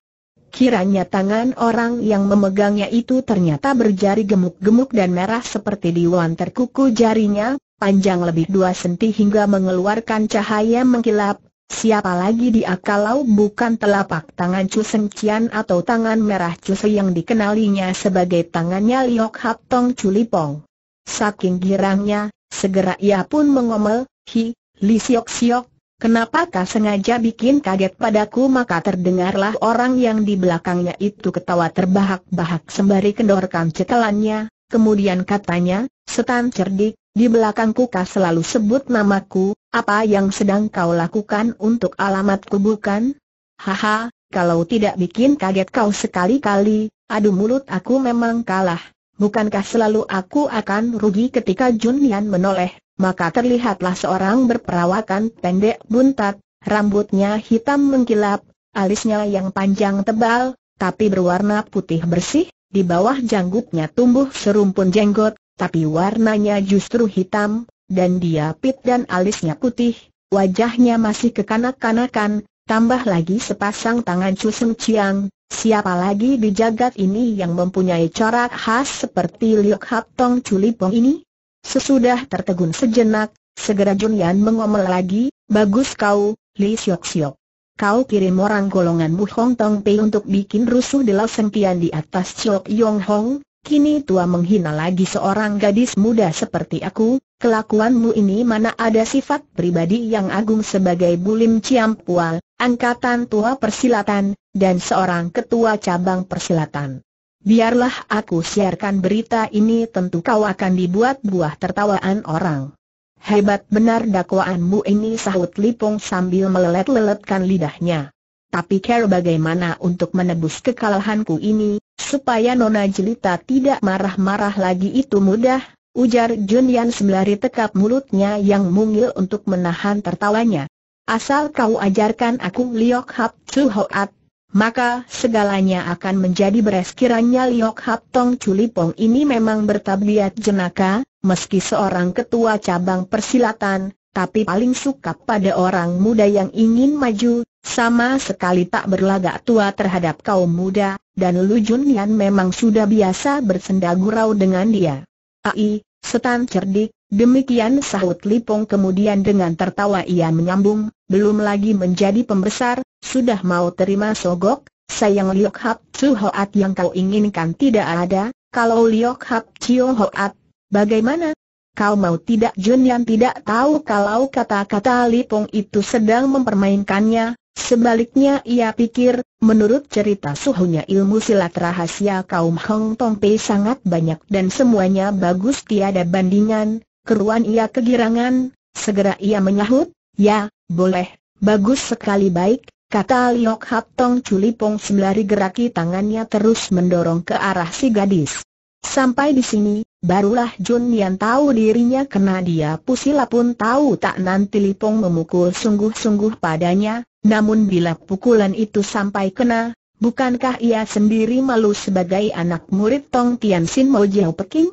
Kiranya tangan orang yang memegangnya itu ternyata berjari gemuk-gemuk dan merah seperti diwan terkuku jarinya, panjang lebih dua senti hingga mengeluarkan cahaya mengkilap. Siapa lagi dia kalau bukan telapak tangan Chu Seng Cian atau tangan merah Chu yang dikenalinya sebagai tangannya Liok Hap Tong Chu Lipong. Saking girangnya, segera ia pun mengomel, Hi, Li Siok Siok, Kenapa kau sengaja bikin kaget padaku maka terdengarlah orang yang di belakangnya itu ketawa terbahak-bahak sembari kendorkan cetelannya, kemudian katanya, setan cerdik, di belakangku kau selalu sebut namaku, apa yang sedang kau lakukan untuk alamatku bukan? Haha, kalau tidak bikin kaget kau sekali-kali, adu mulut aku memang kalah bukankah selalu aku akan rugi ketika Jun Yan menoleh, maka terlihatlah seorang berperawakan pendek buntat, rambutnya hitam mengkilap, alisnya yang panjang tebal, tapi berwarna putih bersih, di bawah janggutnya tumbuh serumpun jenggot, tapi warnanya justru hitam, dan dia pit dan alisnya putih, wajahnya masih kekanak-kanakan, Tambah lagi sepasang tangan Chusung Chiang, siapa lagi di jagat ini yang mempunyai corak khas seperti Liok Hap Tong Chulipong ini? Sesudah tertegun sejenak, segera Junian mengomel lagi, bagus kau, Li Siok Siok. Kau kirim orang golongan Bu Hong Tong Pei untuk bikin rusuh di Lau Sempian di atas Chok Yong Hong, Kini tua menghina lagi seorang gadis muda seperti aku, kelakuanmu ini mana ada sifat pribadi yang agung sebagai Bulim Ciampual, angkatan tua persilatan, dan seorang ketua cabang persilatan. Biarlah aku siarkan berita ini tentu kau akan dibuat buah tertawaan orang. Hebat benar dakwaanmu ini sahut Lipung sambil melelet-leletkan lidahnya. Tapi care bagaimana untuk menebus kekalahanku ini, Supaya Nona Jelita tidak marah-marah lagi itu mudah, ujar Jun Yan sembari tekap mulutnya yang mungil untuk menahan tertawanya. Asal kau ajarkan aku Liok Hap Chu Hoat, maka segalanya akan menjadi beres kiranya Liok Hap Tong Chulipong ini memang bertabiat jenaka, meski seorang ketua cabang persilatan, tapi paling suka pada orang muda yang ingin maju, sama sekali tak berlagak tua terhadap kaum muda, dan Lu Junian memang sudah biasa bersenda gurau dengan dia. Ai, setan cerdik, demikian sahut Lipong kemudian dengan tertawa ia menyambung, belum lagi menjadi pembesar, sudah mau terima sogok, sayang Liok Hap Hoat yang kau inginkan tidak ada, kalau Liok Hap Hoat, bagaimana? Kau mau tidak Jun Yan tidak tahu kalau kata-kata Lipong itu sedang mempermainkannya, Sebaliknya ia pikir, menurut cerita suhunya ilmu silat rahasia kaum Hong Tong Pei sangat banyak dan semuanya bagus tiada bandingan, keruan ia kegirangan, segera ia menyahut, ya, boleh, bagus sekali baik, kata Liok Hap Tong Culipong sembari geraki tangannya terus mendorong ke arah si gadis. Sampai di sini, barulah Jun Yan tahu dirinya kena dia pusila pun tahu tak nanti Lipong memukul sungguh-sungguh padanya, namun bila pukulan itu sampai kena, bukankah ia sendiri malu sebagai anak murid Tong Tian Sin Mo Jiao Peking?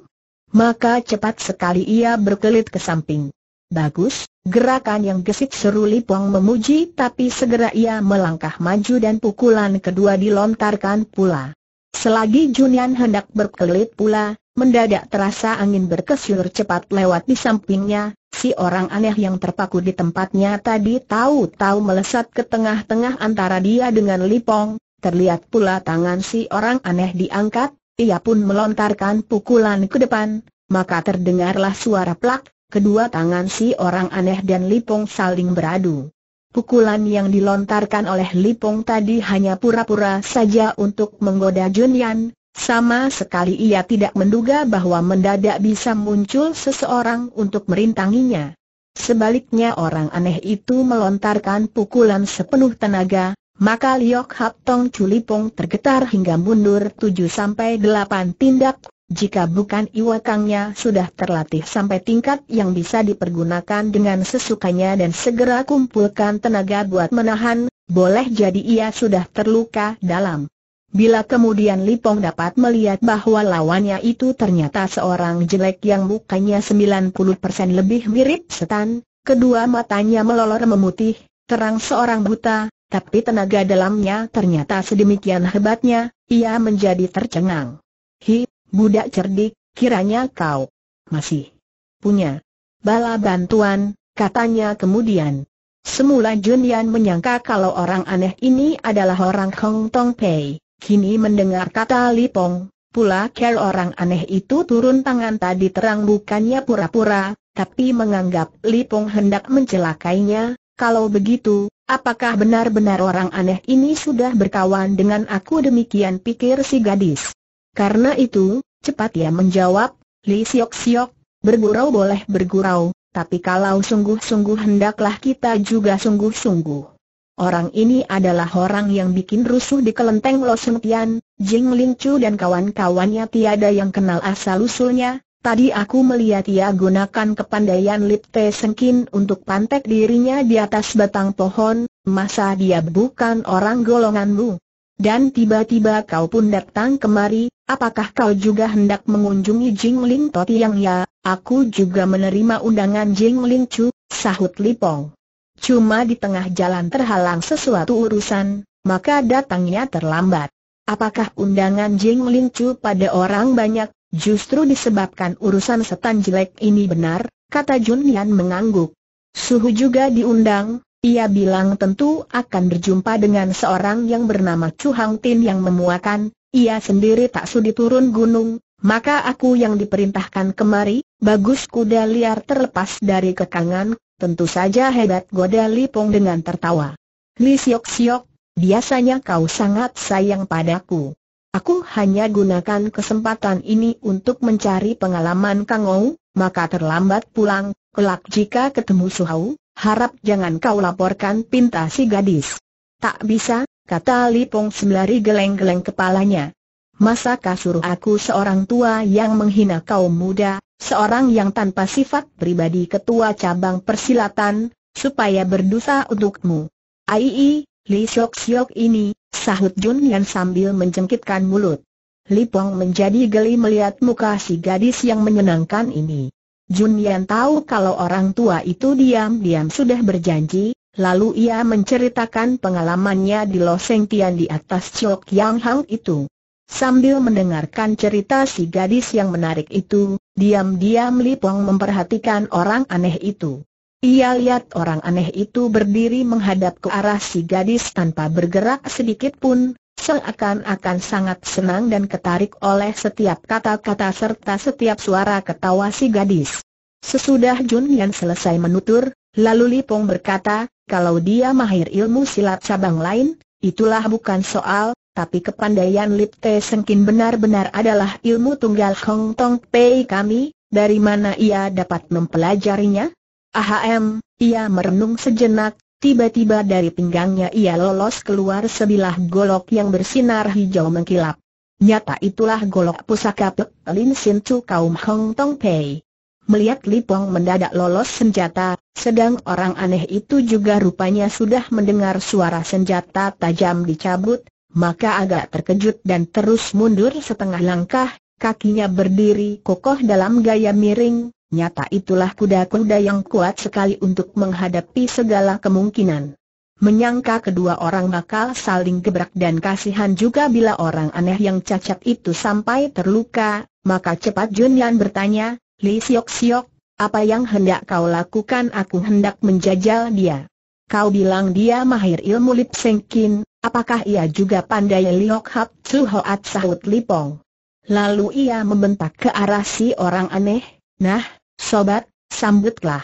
Maka cepat sekali ia berkelit ke samping. Bagus, gerakan yang gesit seru Puang memuji tapi segera ia melangkah maju dan pukulan kedua dilontarkan pula. Selagi Junian hendak berkelit pula, mendadak terasa angin berkesur cepat lewat di sampingnya, Si orang aneh yang terpaku di tempatnya tadi tahu-tahu melesat ke tengah-tengah antara dia dengan Lipong, terlihat pula tangan si orang aneh diangkat, ia pun melontarkan pukulan ke depan, maka terdengarlah suara plak, kedua tangan si orang aneh dan Lipong saling beradu. Pukulan yang dilontarkan oleh Lipong tadi hanya pura-pura saja untuk menggoda Junyan. Sama sekali ia tidak menduga bahwa mendadak bisa muncul seseorang untuk merintanginya. Sebaliknya orang aneh itu melontarkan pukulan sepenuh tenaga, maka Liok Hap Tong Culipong tergetar hingga mundur 7-8 tindak, jika bukan iwakangnya sudah terlatih sampai tingkat yang bisa dipergunakan dengan sesukanya dan segera kumpulkan tenaga buat menahan, boleh jadi ia sudah terluka dalam. Bila kemudian Lipong dapat melihat bahwa lawannya itu ternyata seorang jelek yang mukanya 90% lebih mirip setan, kedua matanya melolor memutih, terang seorang buta, tapi tenaga dalamnya ternyata sedemikian hebatnya, ia menjadi tercengang. Hi, budak cerdik, kiranya kau masih punya bala bantuan, katanya kemudian. Semula Jun menyangka kalau orang aneh ini adalah orang Hong Tong Pei. Kini mendengar kata Lipong, pula ker orang aneh itu turun tangan tadi terang bukannya pura-pura, tapi menganggap Lipong hendak mencelakainya, kalau begitu, apakah benar-benar orang aneh ini sudah berkawan dengan aku demikian pikir si gadis. Karena itu, cepat ia menjawab, Li Siok Siok, bergurau boleh bergurau, tapi kalau sungguh-sungguh hendaklah kita juga sungguh-sungguh. Orang ini adalah orang yang bikin rusuh di kelenteng Lo Seng Tian, Jing Ling Chu dan kawan-kawannya tiada yang kenal asal-usulnya. Tadi aku melihat ia gunakan kepandaian Lip Te Sengkin untuk pantek dirinya di atas batang pohon, masa dia bukan orang golonganmu? Dan tiba-tiba kau pun datang kemari, apakah kau juga hendak mengunjungi Jing Ling Toti yang ya, aku juga menerima undangan Jing Ling Chu, sahut Lipong. Cuma di tengah jalan terhalang sesuatu urusan, maka datangnya terlambat. Apakah undangan Jing Ling Chu pada orang banyak, justru disebabkan urusan setan jelek ini benar? Kata Jun Yan mengangguk. Suhu juga diundang, ia bilang tentu akan berjumpa dengan seorang yang bernama Chu Hang Tin yang memuakan, ia sendiri tak sudi turun gunung, maka aku yang diperintahkan kemari, bagus kuda liar terlepas dari kekangan, Tentu saja hebat goda Lipong dengan tertawa. Li Siok Siok, biasanya kau sangat sayang padaku. Aku hanya gunakan kesempatan ini untuk mencari pengalaman Kang Ou, maka terlambat pulang, kelak jika ketemu Suhau, harap jangan kau laporkan pinta si gadis. Tak bisa, kata Lipong sembari geleng-geleng kepalanya. Masa kasur suruh aku seorang tua yang menghina kaum muda, seorang yang tanpa sifat pribadi ketua cabang persilatan, supaya berdosa untukmu. Aii, Li Siok ini, sahut Jun Yan sambil menjengkitkan mulut. Li Pong menjadi geli melihat muka si gadis yang menyenangkan ini. Jun Yan tahu kalau orang tua itu diam-diam sudah berjanji, lalu ia menceritakan pengalamannya di Loseng Tian di atas Chok Yang Hang itu. Sambil mendengarkan cerita si gadis yang menarik itu, Diam-diam Li Pong memperhatikan orang aneh itu. Ia lihat orang aneh itu berdiri menghadap ke arah si gadis tanpa bergerak sedikit pun, seakan-akan sangat senang dan ketarik oleh setiap kata-kata serta setiap suara ketawa si gadis. Sesudah Jun Yan selesai menutur, lalu Li Pong berkata, kalau dia mahir ilmu silat cabang lain, itulah bukan soal, tapi kepandaian Lip Te Sengkin benar-benar adalah ilmu tunggal Hong Tong Pei kami, dari mana ia dapat mempelajarinya? Ahm, ia merenung sejenak, tiba-tiba dari pinggangnya ia lolos keluar sebilah golok yang bersinar hijau mengkilap. Nyata itulah golok pusaka Pek Lin Sin Chu kaum Hong Tong Pei. Melihat Lipong mendadak lolos senjata, sedang orang aneh itu juga rupanya sudah mendengar suara senjata tajam dicabut, maka agak terkejut dan terus mundur setengah langkah, kakinya berdiri kokoh dalam gaya miring, nyata itulah kuda-kuda yang kuat sekali untuk menghadapi segala kemungkinan. Menyangka kedua orang bakal saling gebrak dan kasihan juga bila orang aneh yang cacat itu sampai terluka, maka cepat Yan bertanya, Li Siok Siok, apa yang hendak kau lakukan aku hendak menjajal dia. Kau bilang dia mahir ilmu lip Apakah ia juga pandai Liok Hap Chu Hoat sahut Lipong? Lalu ia membentak ke arah si orang aneh, Nah, sobat, sambutlah.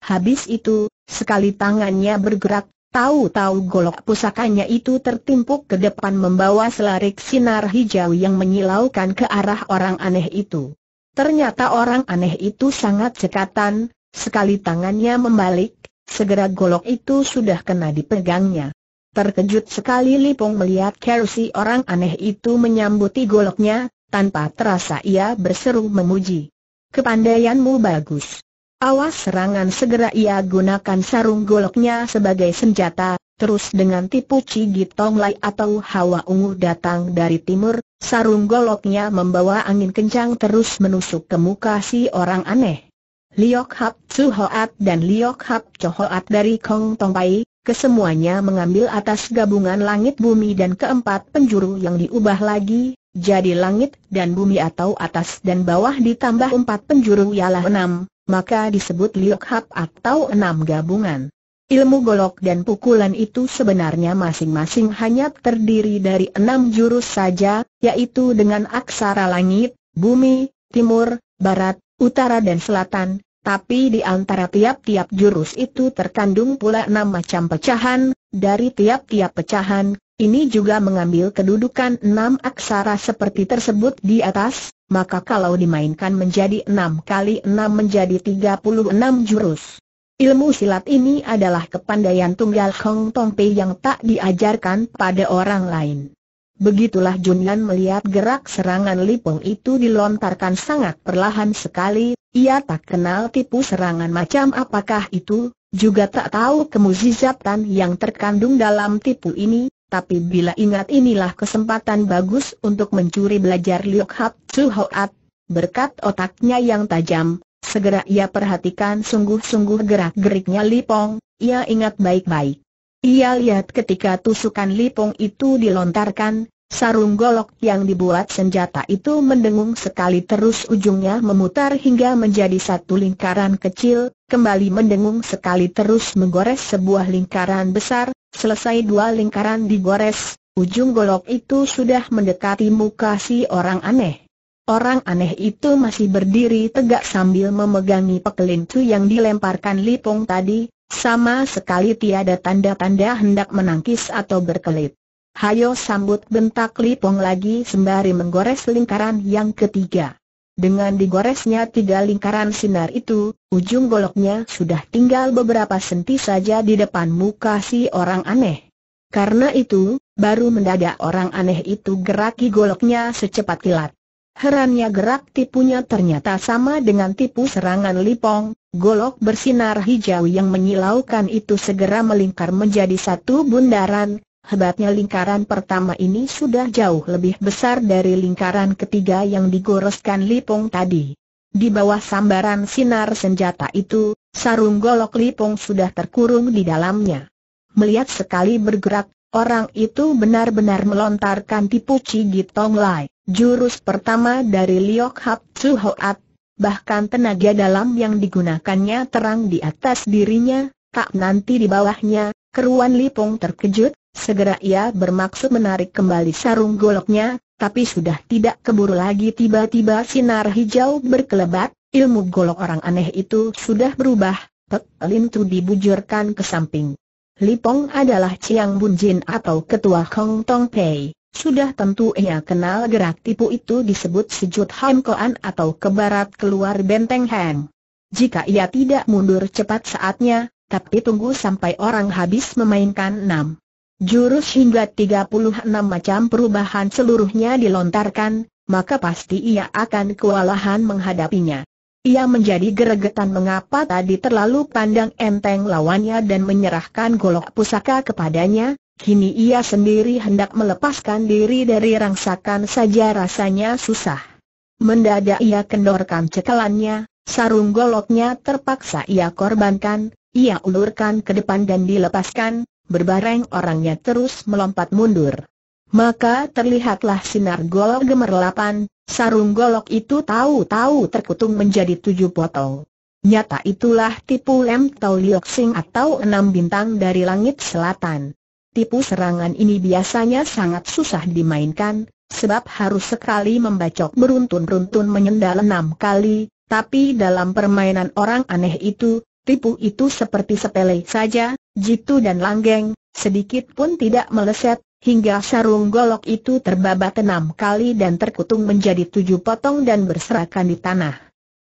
Habis itu, sekali tangannya bergerak, tahu-tahu golok pusakanya itu tertimpuk ke depan membawa selarik sinar hijau yang menyilaukan ke arah orang aneh itu. Ternyata orang aneh itu sangat cekatan, sekali tangannya membalik, segera golok itu sudah kena dipegangnya. Terkejut sekali Lipong melihat kerusi orang aneh itu menyambuti goloknya, tanpa terasa ia berseru memuji. Kepandaianmu bagus. Awas serangan segera ia gunakan sarung goloknya sebagai senjata, terus dengan tipu cigit tonglai atau hawa ungu datang dari timur, sarung goloknya membawa angin kencang terus menusuk ke muka si orang aneh. Liok Hap Chu dan Liok Hap Cho dari Kong Tong Pai, kesemuanya mengambil atas gabungan langit bumi dan keempat penjuru yang diubah lagi, jadi langit dan bumi atau atas dan bawah ditambah empat penjuru ialah enam, maka disebut liok atau enam gabungan. Ilmu golok dan pukulan itu sebenarnya masing-masing hanya terdiri dari enam jurus saja, yaitu dengan aksara langit, bumi, timur, barat, utara dan selatan, tapi di antara tiap-tiap jurus itu terkandung pula enam macam pecahan, dari tiap-tiap pecahan, ini juga mengambil kedudukan enam aksara seperti tersebut di atas, maka kalau dimainkan menjadi enam kali enam menjadi tiga puluh enam jurus. Ilmu silat ini adalah kepandaian tunggal Hong Tong Pei yang tak diajarkan pada orang lain. Begitulah Junyan melihat gerak serangan Lipung itu dilontarkan sangat perlahan sekali, ia tak kenal tipu serangan macam apakah itu, juga tak tahu kemuzizatan yang terkandung dalam tipu ini, tapi bila ingat inilah kesempatan bagus untuk mencuri belajar Liok Hap Tsu Hoat, berkat otaknya yang tajam, segera ia perhatikan sungguh-sungguh gerak-geriknya Lipong, ia ingat baik-baik. Ia lihat ketika tusukan lipung itu dilontarkan, sarung golok yang dibuat senjata itu mendengung sekali terus ujungnya memutar hingga menjadi satu lingkaran kecil, kembali mendengung sekali terus menggores sebuah lingkaran besar, selesai dua lingkaran digores, ujung golok itu sudah mendekati muka si orang aneh. Orang aneh itu masih berdiri tegak sambil memegangi pekelincu yang dilemparkan lipung tadi, sama sekali tiada tanda-tanda hendak menangkis atau berkelit. Hayo sambut bentak Lipong lagi sembari menggores lingkaran yang ketiga. Dengan digoresnya tiga lingkaran sinar itu, ujung goloknya sudah tinggal beberapa senti saja di depan muka si orang aneh. Karena itu, baru mendadak orang aneh itu geraki goloknya secepat kilat. Herannya gerak tipunya ternyata sama dengan tipu serangan Lipong, golok bersinar hijau yang menyilaukan itu segera melingkar menjadi satu bundaran, Hebatnya lingkaran pertama ini sudah jauh lebih besar dari lingkaran ketiga yang digoreskan Lipong tadi. Di bawah sambaran sinar senjata itu, sarung golok Lipong sudah terkurung di dalamnya. Melihat sekali bergerak, orang itu benar-benar melontarkan tipu Tong Lai. Jurus pertama dari Liok Hap Tzu Hoat, bahkan tenaga dalam yang digunakannya terang di atas dirinya, tak nanti di bawahnya, keruan Lipung terkejut, segera ia bermaksud menarik kembali sarung goloknya, tapi sudah tidak keburu lagi tiba-tiba sinar hijau berkelebat, ilmu golok orang aneh itu sudah berubah, Pek Lin Tu dibujurkan ke samping. Lipong adalah Chiang Bun Jin atau ketua Hong Tong Pei. Sudah tentu ia kenal gerak tipu itu disebut sejut hankoan atau ke barat keluar benteng Hang. Jika ia tidak mundur cepat saatnya, tapi tunggu sampai orang habis memainkan enam jurus hingga 36 macam perubahan seluruhnya dilontarkan, maka pasti ia akan kewalahan menghadapinya. Ia menjadi geregetan mengapa tadi terlalu pandang enteng lawannya dan menyerahkan golok pusaka kepadanya, Kini ia sendiri hendak melepaskan diri dari rangsakan saja rasanya susah. Mendadak ia kendorkan cekalannya, sarung goloknya terpaksa ia korbankan, ia ulurkan ke depan dan dilepaskan, berbareng orangnya terus melompat mundur. Maka terlihatlah sinar golok gemerlapan, sarung golok itu tahu-tahu terkutung menjadi tujuh potong. Nyata itulah tipu lem Tau Liok Sing atau enam bintang dari langit selatan. Tipu serangan ini biasanya sangat susah dimainkan, sebab harus sekali membacok beruntun-beruntun menyendal enam kali, tapi dalam permainan orang aneh itu, tipu itu seperti sepele saja, jitu dan langgeng, sedikit pun tidak meleset, hingga sarung golok itu terbabat enam kali dan terkutung menjadi tujuh potong dan berserakan di tanah.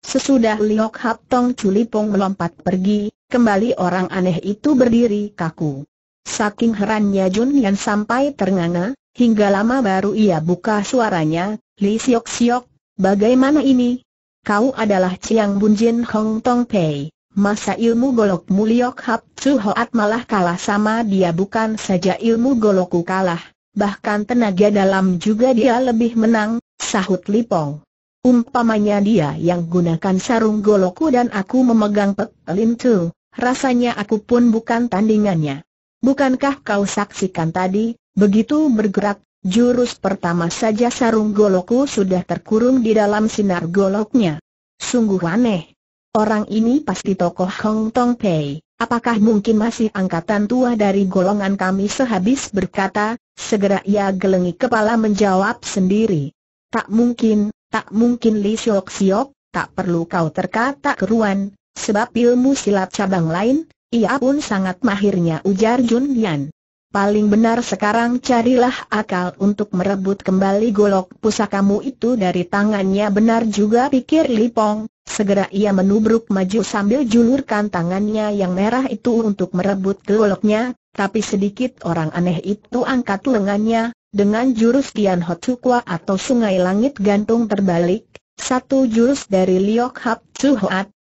Sesudah Liok Hap Tong Culipong melompat pergi, kembali orang aneh itu berdiri kaku. Saking herannya Jun Yan sampai ternganga, hingga lama baru ia buka suaranya, Li Siok Siok, bagaimana ini? Kau adalah Chiang Bun Jin Hong Tong Pei. Masa ilmu golok Muliok Hap Chu Hoat malah kalah sama dia bukan saja ilmu golokku kalah, bahkan tenaga dalam juga dia lebih menang, sahut Li Pong. Umpamanya dia yang gunakan sarung golokku dan aku memegang pek Lim Chu, rasanya aku pun bukan tandingannya. Bukankah kau saksikan tadi, begitu bergerak, jurus pertama saja sarung goloku sudah terkurung di dalam sinar goloknya. Sungguh aneh. Orang ini pasti tokoh Hong Tong Pei, apakah mungkin masih angkatan tua dari golongan kami sehabis berkata, segera ia gelengi kepala menjawab sendiri. Tak mungkin, tak mungkin Li Siok Siok, tak perlu kau terkata keruan, sebab ilmu silat cabang lain, ia pun sangat mahirnya ujar Jun Yan. Paling benar sekarang carilah akal untuk merebut kembali golok pusakamu itu dari tangannya benar juga pikir Lipong. Segera ia menubruk maju sambil julurkan tangannya yang merah itu untuk merebut goloknya, tapi sedikit orang aneh itu angkat lengannya, dengan jurus Tian Hotsukwa atau Sungai Langit gantung terbalik, satu jurus dari Liok Hap Chu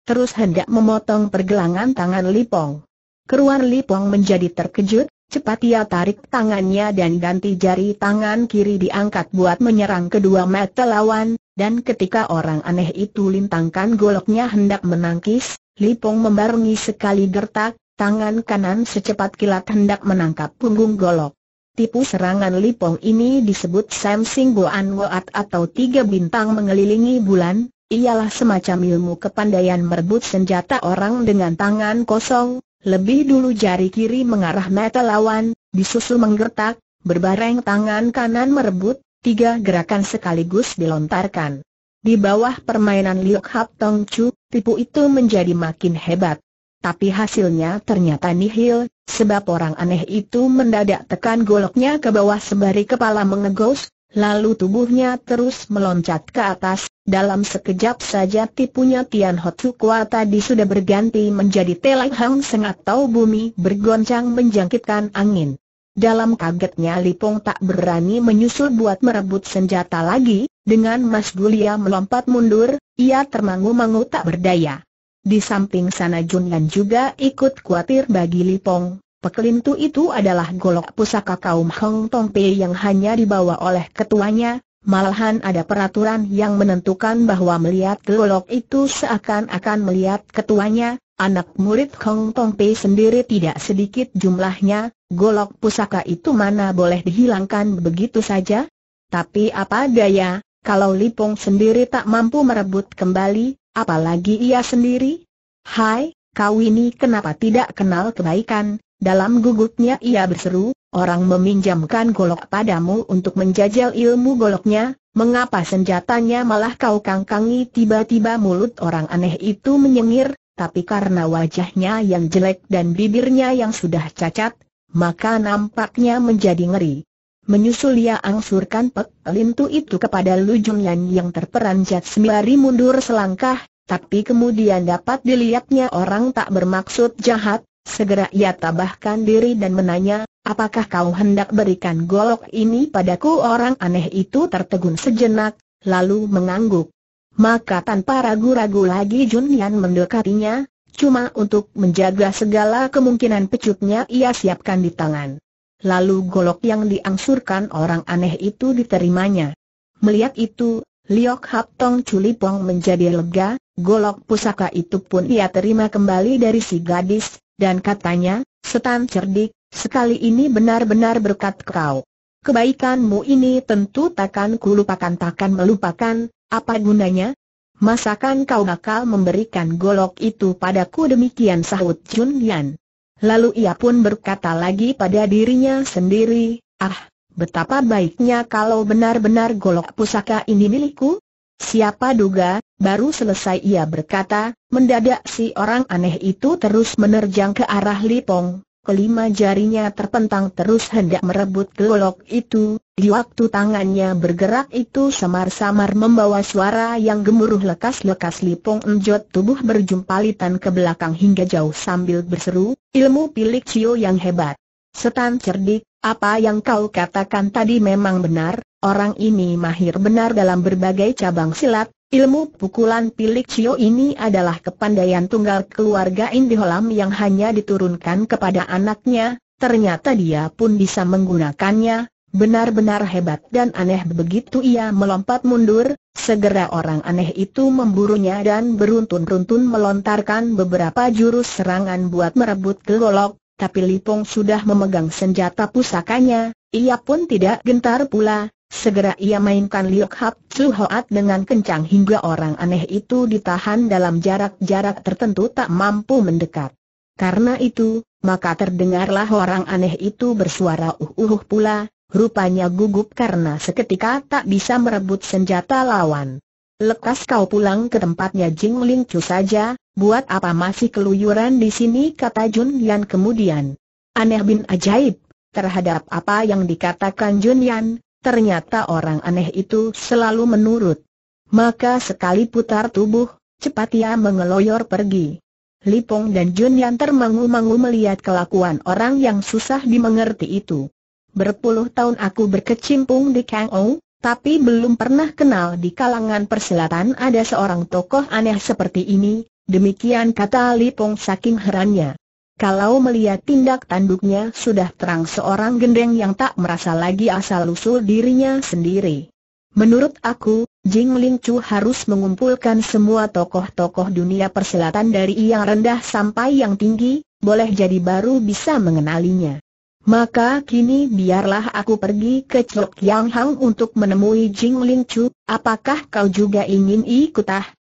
terus hendak memotong pergelangan tangan Lipong. Keruan Lipong menjadi terkejut, cepat ia tarik tangannya dan ganti jari tangan kiri diangkat buat menyerang kedua mata lawan, dan ketika orang aneh itu lintangkan goloknya hendak menangkis, Lipong membarungi sekali gertak, tangan kanan secepat kilat hendak menangkap punggung golok. Tipu serangan Lipong ini disebut Samsing Boan Woat atau tiga bintang mengelilingi bulan, ialah semacam ilmu kepandaian merebut senjata orang dengan tangan kosong, lebih dulu jari kiri mengarah mata lawan, disusul menggertak, berbareng tangan kanan merebut, tiga gerakan sekaligus dilontarkan. Di bawah permainan liuk Hap Tong Chu, tipu itu menjadi makin hebat. Tapi hasilnya ternyata nihil, sebab orang aneh itu mendadak tekan goloknya ke bawah sembari kepala mengegos, lalu tubuhnya terus meloncat ke atas, dalam sekejap saja tipunya Tian Hot Tsukwa tadi sudah berganti menjadi Telang Hang Seng atau bumi bergoncang menjangkitkan angin. Dalam kagetnya Lipong tak berani menyusul buat merebut senjata lagi, dengan Mas Gulia melompat mundur, ia termangu-mangu tak berdaya. Di samping sana Junlan juga ikut khawatir bagi Lipong. Peklintu itu adalah golok pusaka kaum Hong Tong Pei yang hanya dibawa oleh ketuanya, Malahan ada peraturan yang menentukan bahwa melihat golok itu seakan-akan melihat ketuanya, anak murid Hong Tong Pei sendiri tidak sedikit jumlahnya, golok pusaka itu mana boleh dihilangkan begitu saja? Tapi apa daya, kalau Lipong sendiri tak mampu merebut kembali, apalagi ia sendiri? Hai, kau ini kenapa tidak kenal kebaikan? Dalam gugupnya ia berseru, Orang meminjamkan golok padamu untuk menjajal ilmu goloknya, mengapa senjatanya malah kau kangkangi tiba-tiba mulut orang aneh itu menyengir, tapi karena wajahnya yang jelek dan bibirnya yang sudah cacat, maka nampaknya menjadi ngeri. Menyusul ia angsurkan pek lintu itu kepada Lu yang terperanjat sembari mundur selangkah, tapi kemudian dapat dilihatnya orang tak bermaksud jahat, Segera ia tabahkan diri dan menanya, apakah kau hendak berikan golok ini padaku? Orang aneh itu tertegun sejenak, lalu mengangguk. Maka tanpa ragu-ragu lagi Jun Yan mendekatinya, cuma untuk menjaga segala kemungkinan pecutnya ia siapkan di tangan. Lalu golok yang diangsurkan orang aneh itu diterimanya. Melihat itu, Liok Hap Tong Chulipong menjadi lega, golok pusaka itu pun ia terima kembali dari si gadis, dan katanya, setan cerdik, sekali ini benar-benar berkat kau. Kebaikanmu ini tentu takkan kulupakan takkan melupakan, apa gunanya? Masakan kau bakal memberikan golok itu padaku demikian sahut Jun Yan. Lalu ia pun berkata lagi pada dirinya sendiri, ah, betapa baiknya kalau benar-benar golok pusaka ini milikku, Siapa duga, baru selesai ia berkata, mendadak si orang aneh itu terus menerjang ke arah Lipong, kelima jarinya terpentang terus hendak merebut golok itu, di waktu tangannya bergerak itu samar-samar membawa suara yang gemuruh lekas-lekas Lipong enjot tubuh berjumpalitan ke belakang hingga jauh sambil berseru, ilmu pilik Cio yang hebat. Setan cerdik, apa yang kau katakan tadi memang benar, orang ini mahir benar dalam berbagai cabang silat, ilmu pukulan pilik Cio ini adalah kepandaian tunggal keluarga Indiholam yang hanya diturunkan kepada anaknya, ternyata dia pun bisa menggunakannya, benar-benar hebat dan aneh begitu ia melompat mundur, segera orang aneh itu memburunya dan beruntun untun melontarkan beberapa jurus serangan buat merebut gelolok tapi Lipung sudah memegang senjata pusakanya, ia pun tidak gentar pula, segera ia mainkan Liok Hap Tsu Hoat dengan kencang hingga orang aneh itu ditahan dalam jarak-jarak tertentu tak mampu mendekat. Karena itu, maka terdengarlah orang aneh itu bersuara uh-uh pula, rupanya gugup karena seketika tak bisa merebut senjata lawan. Lekas kau pulang ke tempatnya Jing Ling saja, buat apa masih keluyuran di sini kata Jun Yan kemudian. Aneh bin ajaib, terhadap apa yang dikatakan Jun Yan, ternyata orang aneh itu selalu menurut. Maka sekali putar tubuh, cepat ia mengeloyor pergi. Lipong dan Jun Yan termangu-mangu melihat kelakuan orang yang susah dimengerti itu. Berpuluh tahun aku berkecimpung di Kang Ou, tapi belum pernah kenal di kalangan perselatan ada seorang tokoh aneh seperti ini, demikian kata Lipung saking herannya. Kalau melihat tindak tanduknya sudah terang seorang gendeng yang tak merasa lagi asal-usul dirinya sendiri. Menurut aku, Jing Ling Chu harus mengumpulkan semua tokoh-tokoh dunia perselatan dari yang rendah sampai yang tinggi, boleh jadi baru bisa mengenalinya. Maka kini biarlah aku pergi ke Chok Yang Hang untuk menemui Jing Ling Chu, apakah kau juga ingin ikut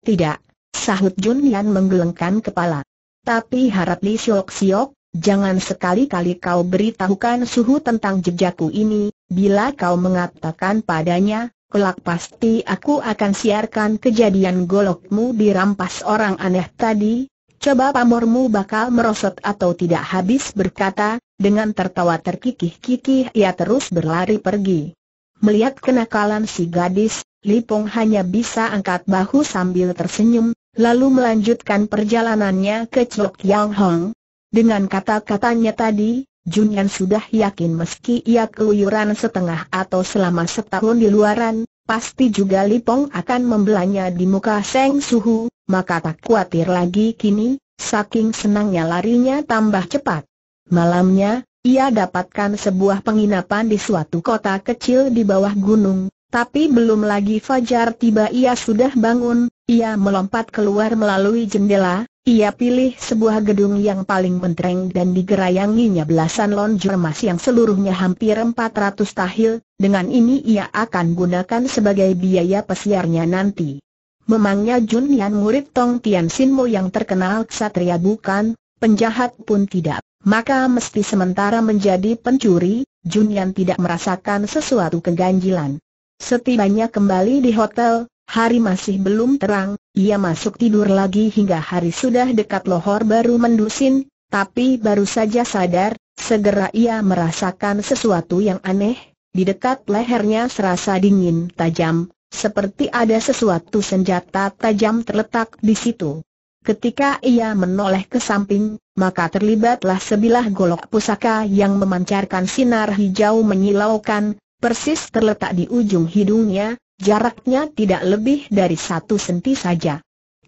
Tidak, sahut Jun Yan menggelengkan kepala. Tapi harap Li Siok Siok, jangan sekali-kali kau beritahukan suhu tentang jejakku ini, bila kau mengatakan padanya, kelak pasti aku akan siarkan kejadian golokmu dirampas orang aneh tadi, Coba pamormu bakal merosot atau tidak habis berkata, dengan tertawa terkikih-kikih ia terus berlari pergi. Melihat kenakalan si gadis, Lipong hanya bisa angkat bahu sambil tersenyum, lalu melanjutkan perjalanannya ke Chok Yang Hong. Dengan kata-katanya tadi, Yan sudah yakin meski ia keluyuran setengah atau selama setahun di luaran, pasti juga Lipong akan membelanya di muka Seng Suhu, maka tak khawatir lagi kini, saking senangnya larinya tambah cepat. Malamnya, ia dapatkan sebuah penginapan di suatu kota kecil di bawah gunung, tapi belum lagi fajar tiba ia sudah bangun, ia melompat keluar melalui jendela, ia pilih sebuah gedung yang paling mentereng dan digerayanginya belasan lonjor emas yang seluruhnya hampir 400 tahil, dengan ini ia akan gunakan sebagai biaya pesiarnya nanti. Memangnya Jun Junian murid Tong Tian Mo yang terkenal ksatria bukan, penjahat pun tidak. Maka mesti sementara menjadi pencuri, Jun Junian tidak merasakan sesuatu keganjilan. Setibanya kembali di hotel, hari masih belum terang, ia masuk tidur lagi hingga hari sudah dekat lohor baru mendusin, tapi baru saja sadar, segera ia merasakan sesuatu yang aneh, di dekat lehernya serasa dingin tajam, seperti ada sesuatu senjata tajam terletak di situ. Ketika ia menoleh ke samping, maka terlibatlah sebilah golok pusaka yang memancarkan sinar hijau menyilaukan, persis terletak di ujung hidungnya, jaraknya tidak lebih dari satu senti saja.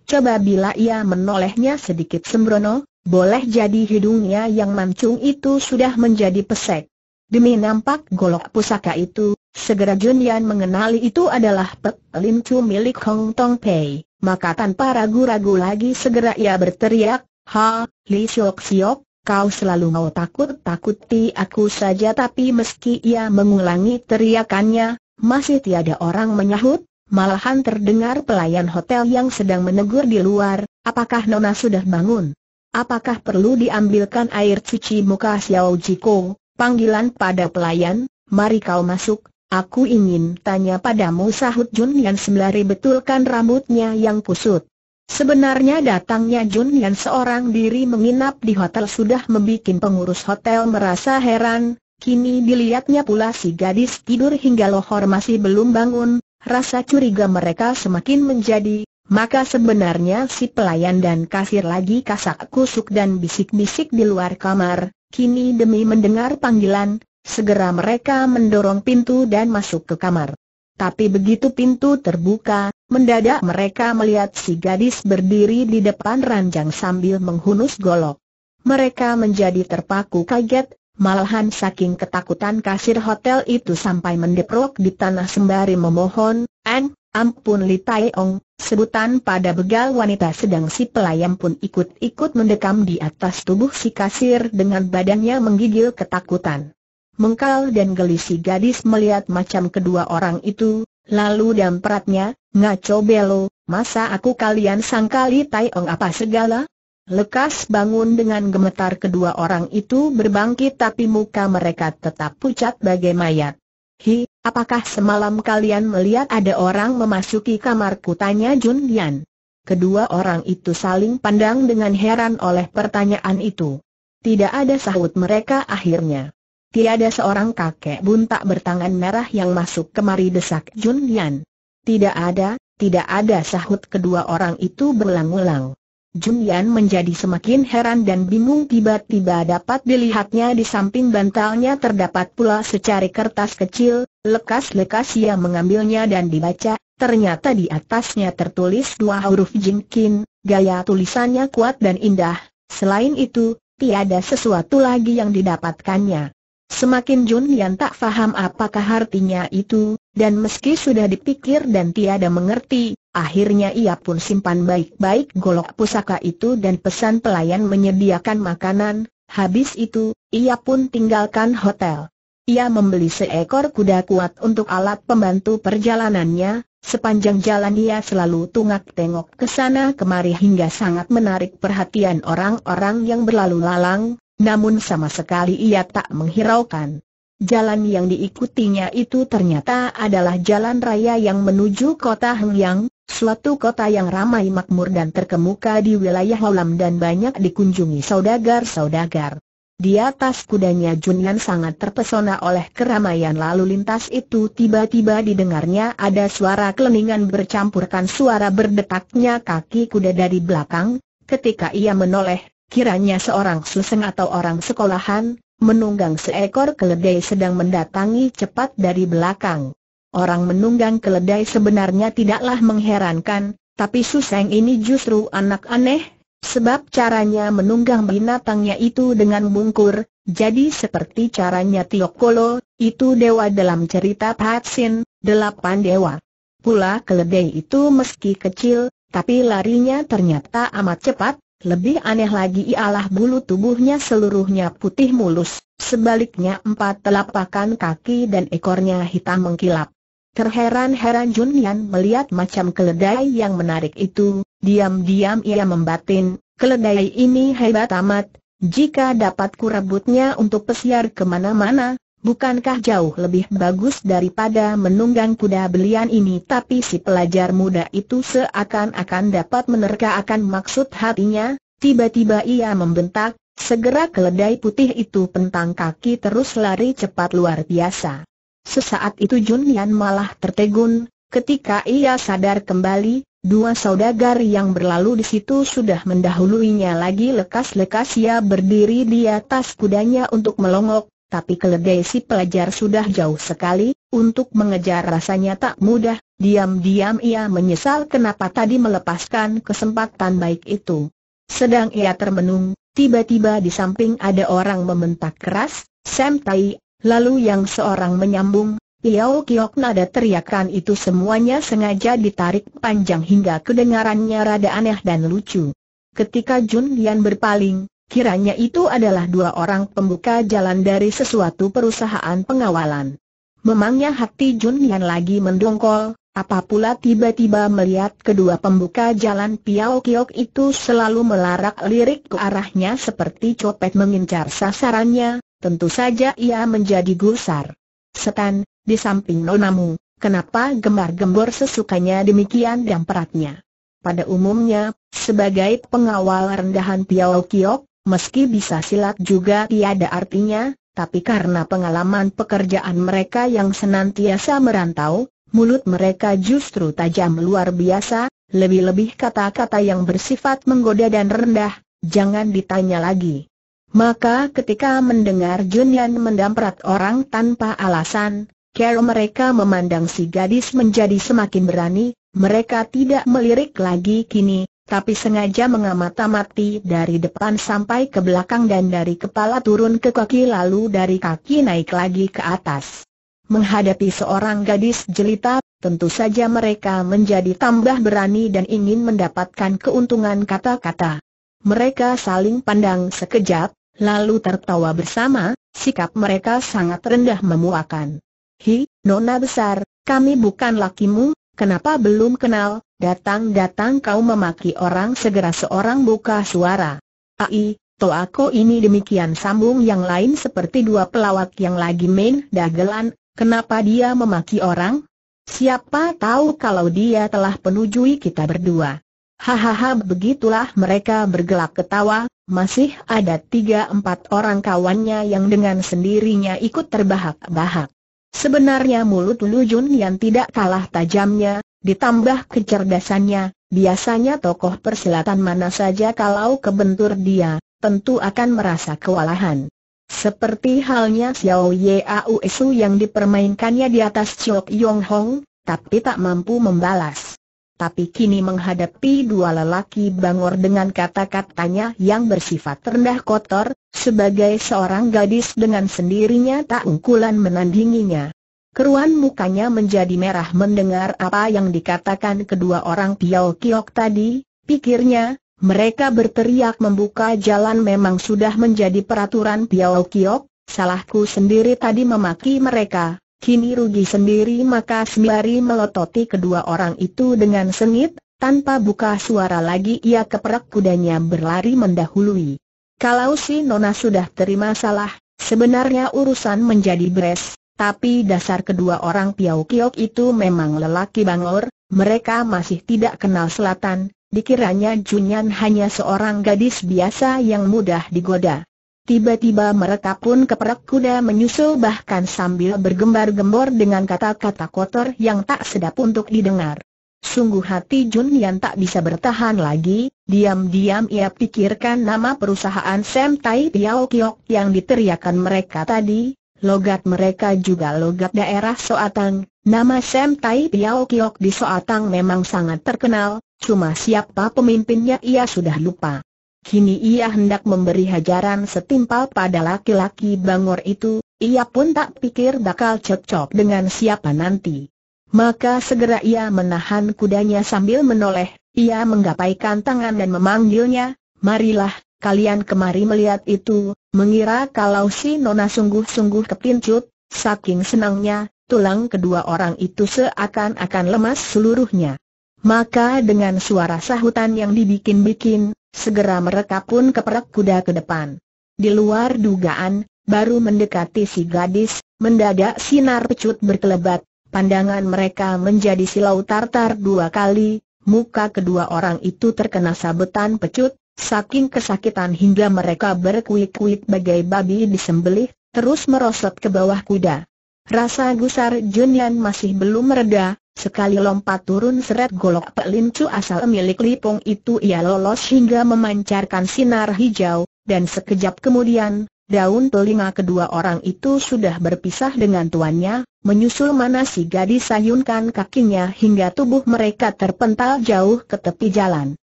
Coba bila ia menolehnya sedikit sembrono, boleh jadi hidungnya yang mancung itu sudah menjadi pesek. Demi nampak golok pusaka itu, Segera Jun Yan mengenali itu adalah Pek Lim Chu milik Hong Tong Pei, maka tanpa ragu-ragu lagi segera ia berteriak, Ha, Li Siok Siok, kau selalu mau takut-takuti aku saja tapi meski ia mengulangi teriakannya, masih tiada orang menyahut, malahan terdengar pelayan hotel yang sedang menegur di luar, apakah Nona sudah bangun? Apakah perlu diambilkan air cuci muka Xiao Jiko? Panggilan pada pelayan, mari kau masuk, Aku ingin tanya padamu sahut Jun Yan sembari betulkan rambutnya yang kusut. Sebenarnya datangnya Jun Yan seorang diri menginap di hotel sudah membuat pengurus hotel merasa heran, kini dilihatnya pula si gadis tidur hingga lohor masih belum bangun, rasa curiga mereka semakin menjadi, maka sebenarnya si pelayan dan kasir lagi kasak kusuk dan bisik-bisik di luar kamar, kini demi mendengar panggilan, Segera mereka mendorong pintu dan masuk ke kamar. Tapi begitu pintu terbuka, mendadak mereka melihat si gadis berdiri di depan ranjang sambil menghunus golok. Mereka menjadi terpaku kaget, malahan saking ketakutan kasir hotel itu sampai mendeprok di tanah sembari memohon, An, ampun Li Tai Ong, sebutan pada begal wanita sedang si pelayan pun ikut-ikut mendekam di atas tubuh si kasir dengan badannya menggigil ketakutan. Mengkal dan gelisi gadis melihat macam kedua orang itu, lalu dan peratnya, ngaco belo, masa aku kalian sangkali Tai taiong apa segala? Lekas bangun dengan gemetar kedua orang itu berbangkit tapi muka mereka tetap pucat bagai mayat. Hi, apakah semalam kalian melihat ada orang memasuki kamarku? Tanya Jun Yan. Kedua orang itu saling pandang dengan heran oleh pertanyaan itu. Tidak ada sahut mereka akhirnya tiada seorang kakek buntak bertangan merah yang masuk kemari desak Jun Yan. Tidak ada, tidak ada sahut kedua orang itu berulang-ulang. Jun Yan menjadi semakin heran dan bingung tiba-tiba dapat dilihatnya di samping bantalnya terdapat pula secari kertas kecil, lekas-lekas ia mengambilnya dan dibaca, ternyata di atasnya tertulis dua huruf Kin, gaya tulisannya kuat dan indah, selain itu, tiada sesuatu lagi yang didapatkannya. Semakin Jun Yan tak faham apakah artinya itu, dan meski sudah dipikir dan tiada mengerti, akhirnya ia pun simpan baik-baik golok pusaka itu dan pesan pelayan menyediakan makanan, habis itu, ia pun tinggalkan hotel. Ia membeli seekor kuda kuat untuk alat pembantu perjalanannya, sepanjang jalan ia selalu tungak-tengok ke sana kemari hingga sangat menarik perhatian orang-orang yang berlalu lalang, namun sama sekali ia tak menghiraukan. Jalan yang diikutinya itu ternyata adalah jalan raya yang menuju kota Hengyang, suatu kota yang ramai makmur dan terkemuka di wilayah Holam dan banyak dikunjungi saudagar-saudagar. Di atas kudanya Junyan sangat terpesona oleh keramaian lalu lintas itu tiba-tiba didengarnya ada suara keleningan bercampurkan suara berdetaknya kaki kuda dari belakang, ketika ia menoleh, Kiranya seorang suseng atau orang sekolahan, menunggang seekor keledai sedang mendatangi cepat dari belakang. Orang menunggang keledai sebenarnya tidaklah mengherankan, tapi Suseng ini justru anak aneh, sebab caranya menunggang binatangnya itu dengan bungkur, jadi seperti caranya Tiokolo, itu dewa dalam cerita Patsin, delapan dewa. Pula keledai itu meski kecil, tapi larinya ternyata amat cepat, lebih aneh lagi ialah bulu tubuhnya seluruhnya putih mulus, sebaliknya empat telapakan kaki dan ekornya hitam mengkilap. Terheran-heran Junian melihat macam keledai yang menarik itu, diam-diam ia membatin, keledai ini hebat amat, jika dapat kurebutnya untuk pesiar kemana-mana, bukankah jauh lebih bagus daripada menunggang kuda belian ini tapi si pelajar muda itu seakan-akan dapat menerka akan maksud hatinya, tiba-tiba ia membentak, segera keledai putih itu pentang kaki terus lari cepat luar biasa. Sesaat itu Jun malah tertegun, ketika ia sadar kembali, dua saudagar yang berlalu di situ sudah mendahuluinya lagi lekas-lekas ia berdiri di atas kudanya untuk melongok, tapi keledai si pelajar sudah jauh sekali, untuk mengejar rasanya tak mudah, diam-diam ia menyesal kenapa tadi melepaskan kesempatan baik itu. Sedang ia termenung, tiba-tiba di samping ada orang membentak keras, Sam Tai, lalu yang seorang menyambung, Piao Kiok nada teriakan itu semuanya sengaja ditarik panjang hingga kedengarannya rada aneh dan lucu. Ketika Jun Lian berpaling, Kiranya itu adalah dua orang pembuka jalan dari sesuatu perusahaan pengawalan. Memangnya hati Jun Yan lagi mendongkol, apa pula tiba-tiba melihat kedua pembuka jalan Piao Kiok itu selalu melarak lirik ke arahnya seperti copet mengincar sasarannya, tentu saja ia menjadi gusar. Setan, di samping nonamu, kenapa gemar gembor sesukanya demikian dan peratnya? Pada umumnya, sebagai pengawal rendahan Piao Kiok, Meski bisa silat juga tiada artinya, tapi karena pengalaman pekerjaan mereka yang senantiasa merantau, mulut mereka justru tajam luar biasa, lebih-lebih kata-kata yang bersifat menggoda dan rendah, jangan ditanya lagi. Maka ketika mendengar Junian mendamprat orang tanpa alasan, cara mereka memandang si gadis menjadi semakin berani, mereka tidak melirik lagi kini, tapi sengaja mengamati mati dari depan sampai ke belakang dan dari kepala turun ke kaki lalu dari kaki naik lagi ke atas. Menghadapi seorang gadis jelita, tentu saja mereka menjadi tambah berani dan ingin mendapatkan keuntungan kata-kata. Mereka saling pandang sekejap, lalu tertawa bersama, sikap mereka sangat rendah memuakan. Hi, nona besar, kami bukan lakimu, Kenapa belum kenal, datang-datang kau memaki orang segera seorang buka suara. Ai, aku ini demikian sambung yang lain seperti dua pelawat yang lagi main dagelan, kenapa dia memaki orang? Siapa tahu kalau dia telah penujui kita berdua. Hahaha begitulah mereka bergelak ketawa, masih ada tiga empat orang kawannya yang dengan sendirinya ikut terbahak-bahak. Sebenarnya mulut Lu Jun yang tidak kalah tajamnya, ditambah kecerdasannya, biasanya tokoh persilatan mana saja kalau kebentur dia, tentu akan merasa kewalahan. Seperti halnya Xiao Ye Su yang dipermainkannya di atas Chok Yong Hong, tapi tak mampu membalas tapi kini menghadapi dua lelaki bangor dengan kata-katanya yang bersifat rendah kotor, sebagai seorang gadis dengan sendirinya tak ungkulan menandinginya. Keruan mukanya menjadi merah mendengar apa yang dikatakan kedua orang Piao Kiok tadi, pikirnya, mereka berteriak membuka jalan memang sudah menjadi peraturan Piao Kiok, salahku sendiri tadi memaki mereka, kini rugi sendiri maka sembari melototi kedua orang itu dengan sengit, tanpa buka suara lagi ia keperak kudanya berlari mendahului. Kalau si Nona sudah terima salah, sebenarnya urusan menjadi beres, tapi dasar kedua orang Piau Kiok itu memang lelaki bangor, mereka masih tidak kenal selatan, dikiranya Junyan hanya seorang gadis biasa yang mudah digoda. Tiba-tiba mereka pun keperak kuda menyusul bahkan sambil bergembar-gembor dengan kata-kata kotor yang tak sedap untuk didengar. Sungguh hati Jun yang tak bisa bertahan lagi, diam-diam ia pikirkan nama perusahaan Sam Tai Piao Kiok yang diteriakan mereka tadi, logat mereka juga logat daerah Soatang, nama Sam Tai Piao Kiok di Soatang memang sangat terkenal, cuma siapa pemimpinnya ia sudah lupa. Kini ia hendak memberi hajaran setimpal pada laki-laki bangor itu, ia pun tak pikir bakal cocok dengan siapa nanti. Maka segera ia menahan kudanya sambil menoleh, ia menggapaikan tangan dan memanggilnya, Marilah, kalian kemari melihat itu, mengira kalau si Nona sungguh-sungguh kepincut, saking senangnya, tulang kedua orang itu seakan-akan lemas seluruhnya. Maka dengan suara sahutan yang dibikin-bikin, Segera mereka pun keperak kuda ke depan. Di luar dugaan, baru mendekati si gadis, mendadak sinar pecut berkelebat, pandangan mereka menjadi silau tartar dua kali, muka kedua orang itu terkena sabetan pecut, saking kesakitan hingga mereka berkulit kulit bagai babi disembelih, terus merosot ke bawah kuda. Rasa gusar Junyan masih belum mereda, sekali lompat turun seret golok pelincu asal milik Lipung itu ia lolos hingga memancarkan sinar hijau, dan sekejap kemudian, daun telinga kedua orang itu sudah berpisah dengan tuannya, menyusul mana si gadis sayunkan kakinya hingga tubuh mereka terpental jauh ke tepi jalan.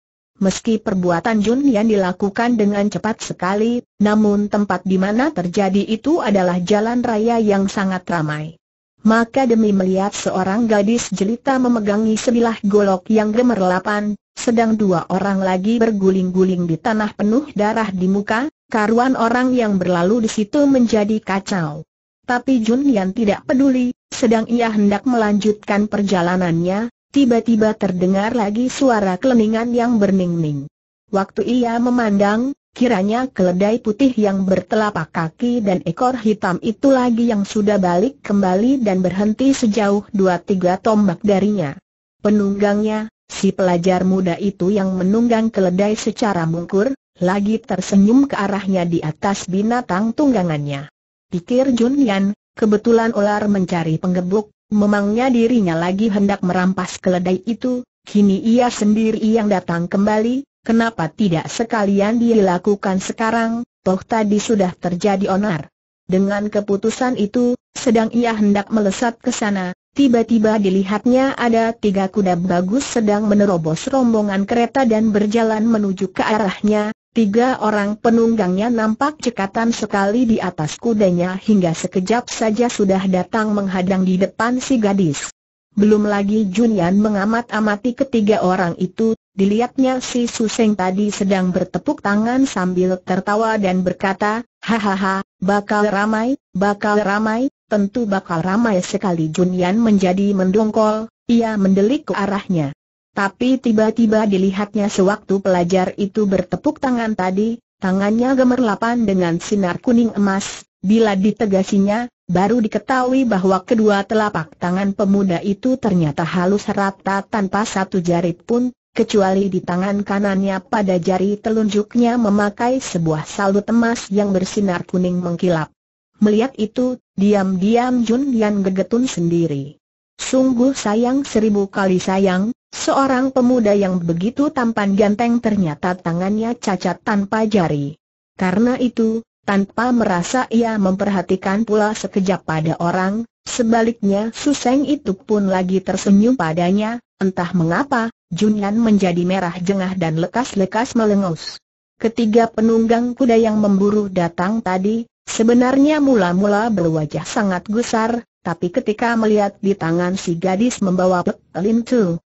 Meski perbuatan Jun yang dilakukan dengan cepat sekali, namun tempat di mana terjadi itu adalah jalan raya yang sangat ramai. Maka demi melihat seorang gadis jelita memegangi sebilah golok yang gemerlapan, sedang dua orang lagi berguling-guling di tanah penuh darah di muka, karuan orang yang berlalu di situ menjadi kacau. Tapi Jun Yan tidak peduli, sedang ia hendak melanjutkan perjalanannya, tiba-tiba terdengar lagi suara keleningan yang berning-ning. Waktu ia memandang, kiranya keledai putih yang bertelapak kaki dan ekor hitam itu lagi yang sudah balik kembali dan berhenti sejauh dua tiga tombak darinya. Penunggangnya, si pelajar muda itu yang menunggang keledai secara mungkur, lagi tersenyum ke arahnya di atas binatang tunggangannya. Pikir Jun Yan, kebetulan ular mencari penggebuk, Memangnya dirinya lagi hendak merampas keledai itu, kini ia sendiri yang datang kembali, kenapa tidak sekalian dilakukan sekarang, toh tadi sudah terjadi onar. Dengan keputusan itu, sedang ia hendak melesat ke sana, tiba-tiba dilihatnya ada tiga kuda bagus sedang menerobos rombongan kereta dan berjalan menuju ke arahnya, Tiga orang penunggangnya nampak cekatan sekali di atas kudanya hingga sekejap saja sudah datang menghadang di depan si gadis. Belum lagi Junian mengamat-amati ketiga orang itu, dilihatnya si Suseng tadi sedang bertepuk tangan sambil tertawa dan berkata, Hahaha, bakal ramai, bakal ramai, tentu bakal ramai sekali Junian menjadi mendongkol, ia mendelik ke arahnya. Tapi tiba-tiba dilihatnya sewaktu pelajar itu bertepuk tangan tadi, tangannya gemerlapan dengan sinar kuning emas, bila ditegasinya, baru diketahui bahwa kedua telapak tangan pemuda itu ternyata halus rata tanpa satu jari pun, kecuali di tangan kanannya pada jari telunjuknya memakai sebuah salut emas yang bersinar kuning mengkilap. Melihat itu, diam-diam Jun Yan gegetun sendiri. Sungguh sayang seribu kali sayang, seorang pemuda yang begitu tampan ganteng ternyata tangannya cacat tanpa jari. Karena itu, tanpa merasa ia memperhatikan pula sekejap pada orang, sebaliknya Suseng itu pun lagi tersenyum padanya, entah mengapa, Junyan menjadi merah jengah dan lekas-lekas melengus. Ketiga penunggang kuda yang memburu datang tadi, sebenarnya mula-mula berwajah sangat gusar, tapi ketika melihat di tangan si gadis membawa pelin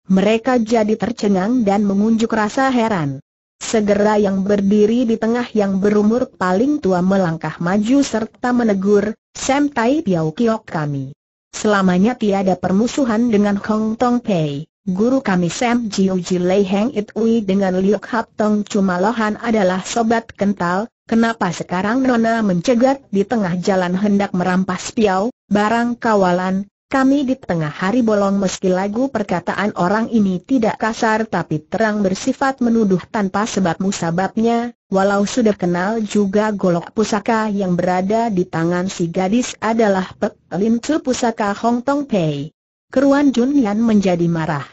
mereka jadi tercengang dan mengunjuk rasa heran. Segera yang berdiri di tengah yang berumur paling tua melangkah maju serta menegur, Sam Tai Piao Kiok kami. Selamanya tiada permusuhan dengan Hong Tong Pei. Guru kami Sam Jiu Ji Lei Heng It Ui dengan Liu Hap Tong cuma lohan adalah sobat kental, Kenapa sekarang Nona mencegat di tengah jalan hendak merampas piau, barang kawalan, kami di tengah hari bolong meski lagu perkataan orang ini tidak kasar tapi terang bersifat menuduh tanpa sebab musababnya, walau sudah kenal juga golok pusaka yang berada di tangan si gadis adalah Pek Tzu Pusaka Hong Tong Pei. Keruan Jun Yan menjadi marah.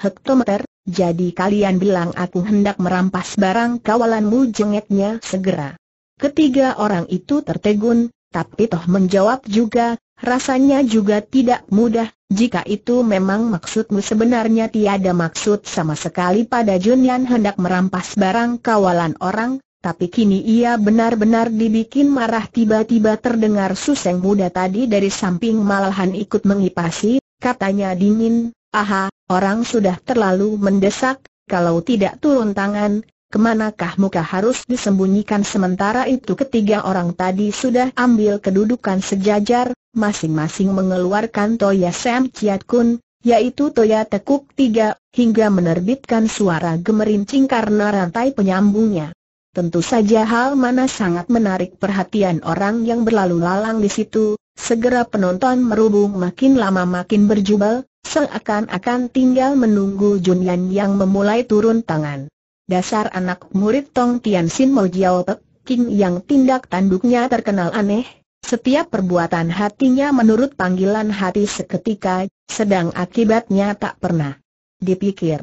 Hektometer, jadi kalian bilang aku hendak merampas barang kawalanmu jengeknya segera. Ketiga orang itu tertegun, tapi toh menjawab juga, rasanya juga tidak mudah, jika itu memang maksudmu sebenarnya tiada maksud sama sekali pada Junyan hendak merampas barang kawalan orang, tapi kini ia benar-benar dibikin marah tiba-tiba terdengar suseng muda tadi dari samping malahan ikut mengipasi, katanya dingin, Aha, orang sudah terlalu mendesak, kalau tidak turun tangan, kemanakah muka harus disembunyikan sementara itu ketiga orang tadi sudah ambil kedudukan sejajar, masing-masing mengeluarkan Toya Sam Chiat Kun, yaitu Toya Tekuk Tiga, hingga menerbitkan suara gemerincing karena rantai penyambungnya. Tentu saja hal mana sangat menarik perhatian orang yang berlalu lalang di situ, Segera penonton merubung makin lama makin berjubel, seakan-akan tinggal menunggu Jun Yan yang memulai turun tangan. Dasar anak murid Tong Tian Sin Mo Jiao Pek, King yang tindak tanduknya terkenal aneh, setiap perbuatan hatinya menurut panggilan hati seketika, sedang akibatnya tak pernah dipikir.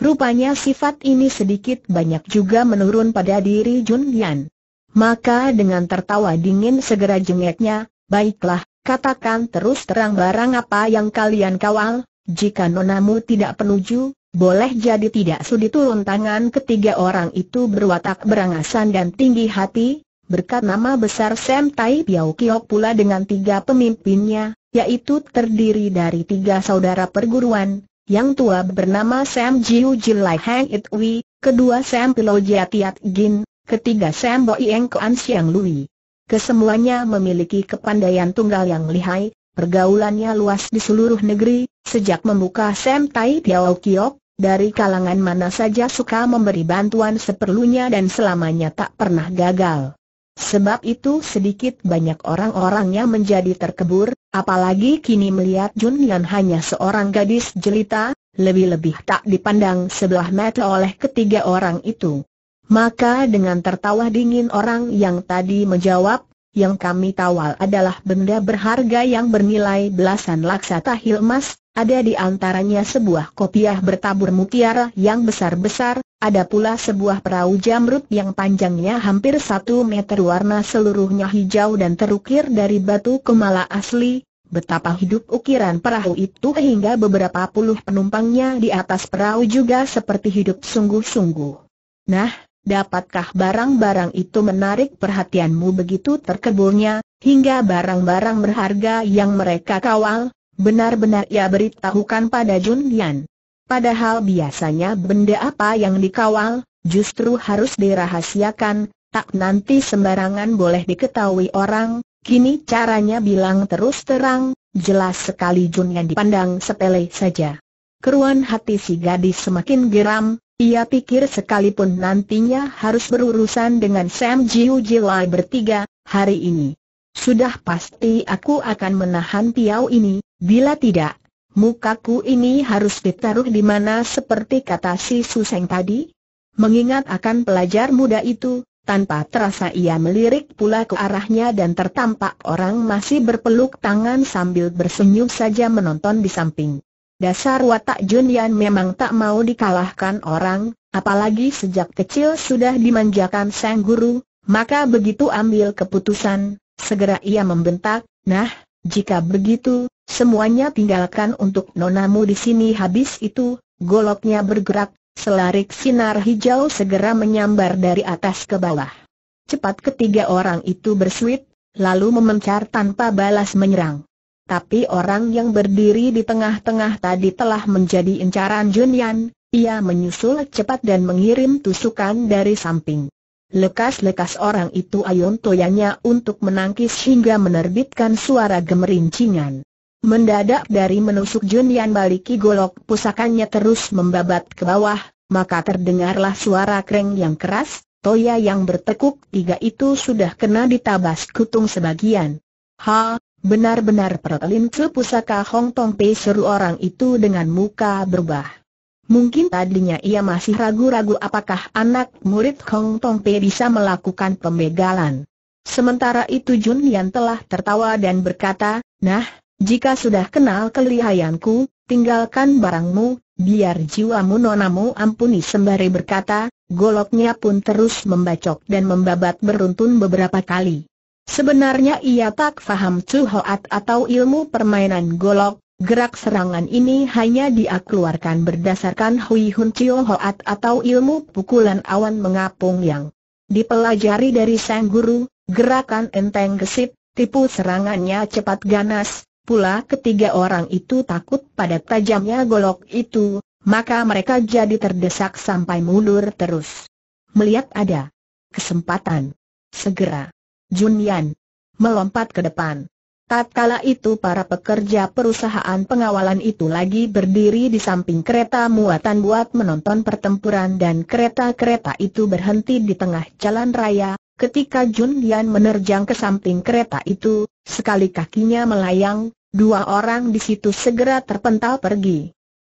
Rupanya sifat ini sedikit banyak juga menurun pada diri Jun Yan. Maka dengan tertawa dingin segera jengeknya, Baiklah, katakan terus terang barang apa yang kalian kawal, jika nonamu tidak penuju, boleh jadi tidak sudi turun tangan ketiga orang itu berwatak berangasan dan tinggi hati, berkat nama besar Sam Tai Piao Kiok pula dengan tiga pemimpinnya, yaitu terdiri dari tiga saudara perguruan, yang tua bernama Sam Jiu Jilai Hang It Wei, kedua Sam Pilo Jia Tiat Gin, ketiga Sam Bo Ieng Kuan Siang Lui. Kesemuanya memiliki kepandaian tunggal yang lihai, pergaulannya luas di seluruh negeri, sejak membuka Sam Tai Tiao Kiok, dari kalangan mana saja suka memberi bantuan seperlunya dan selamanya tak pernah gagal. Sebab itu sedikit banyak orang-orangnya menjadi terkebur, apalagi kini melihat Jun Yan hanya seorang gadis jelita, lebih-lebih tak dipandang sebelah mata oleh ketiga orang itu. Maka dengan tertawa dingin orang yang tadi menjawab, yang kami tawal adalah benda berharga yang bernilai belasan laksa tahil emas, ada di antaranya sebuah kopiah bertabur mutiara yang besar-besar, ada pula sebuah perahu jamrut yang panjangnya hampir satu meter warna seluruhnya hijau dan terukir dari batu kemala asli, Betapa hidup ukiran perahu itu hingga beberapa puluh penumpangnya di atas perahu juga seperti hidup sungguh-sungguh. Nah, Dapatkah barang-barang itu menarik perhatianmu begitu terkebunnya, hingga barang-barang berharga yang mereka kawal, benar-benar ia beritahukan pada Jun Lian. Padahal biasanya benda apa yang dikawal, justru harus dirahasiakan, tak nanti sembarangan boleh diketahui orang, kini caranya bilang terus terang, jelas sekali Jun Lian dipandang sepele saja. Keruan hati si gadis semakin geram, ia pikir sekalipun nantinya harus berurusan dengan Sam Jiu Jilai bertiga, hari ini. Sudah pasti aku akan menahan piau ini, bila tidak, mukaku ini harus ditaruh di mana seperti kata si Suseng tadi. Mengingat akan pelajar muda itu, tanpa terasa ia melirik pula ke arahnya dan tertampak orang masih berpeluk tangan sambil bersenyum saja menonton di samping. Dasar watak Junian memang tak mau dikalahkan orang, apalagi sejak kecil sudah dimanjakan sang guru, maka begitu ambil keputusan, segera ia membentak, nah, jika begitu, semuanya tinggalkan untuk nonamu di sini habis itu, goloknya bergerak, selarik sinar hijau segera menyambar dari atas ke bawah. Cepat ketiga orang itu bersuit, lalu memencar tanpa balas menyerang. Tapi orang yang berdiri di tengah-tengah tadi telah menjadi incaran Junyan, ia menyusul cepat dan mengirim tusukan dari samping. Lekas-lekas orang itu ayun toyanya untuk menangkis hingga menerbitkan suara gemerincingan. Mendadak dari menusuk Junyan baliki golok pusakannya terus membabat ke bawah, maka terdengarlah suara kreng yang keras, toya yang bertekuk tiga itu sudah kena ditabas kutung sebagian. Ha, Benar-benar perlincu pusaka Hong Tong Pei seru orang itu dengan muka berubah. Mungkin tadinya ia masih ragu-ragu apakah anak murid Hong Tong Pei bisa melakukan pembegalan. Sementara itu Jun Yan telah tertawa dan berkata, Nah, jika sudah kenal kelihayanku, tinggalkan barangmu, biar jiwamu nonamu ampuni sembari berkata, goloknya pun terus membacok dan membabat beruntun beberapa kali. Sebenarnya ia tak faham Chu Hoat atau ilmu permainan golok, gerak serangan ini hanya dia keluarkan berdasarkan Hui Hun Hoat atau ilmu pukulan awan mengapung yang dipelajari dari sang guru, gerakan enteng gesit, tipu serangannya cepat ganas, pula ketiga orang itu takut pada tajamnya golok itu, maka mereka jadi terdesak sampai mundur terus. Melihat ada kesempatan. Segera Junian melompat ke depan. Tatkala itu para pekerja perusahaan pengawalan itu lagi berdiri di samping kereta muatan buat menonton pertempuran dan kereta-kereta itu berhenti di tengah jalan raya, ketika Jun Yan menerjang ke samping kereta itu, sekali kakinya melayang, dua orang di situ segera terpental pergi.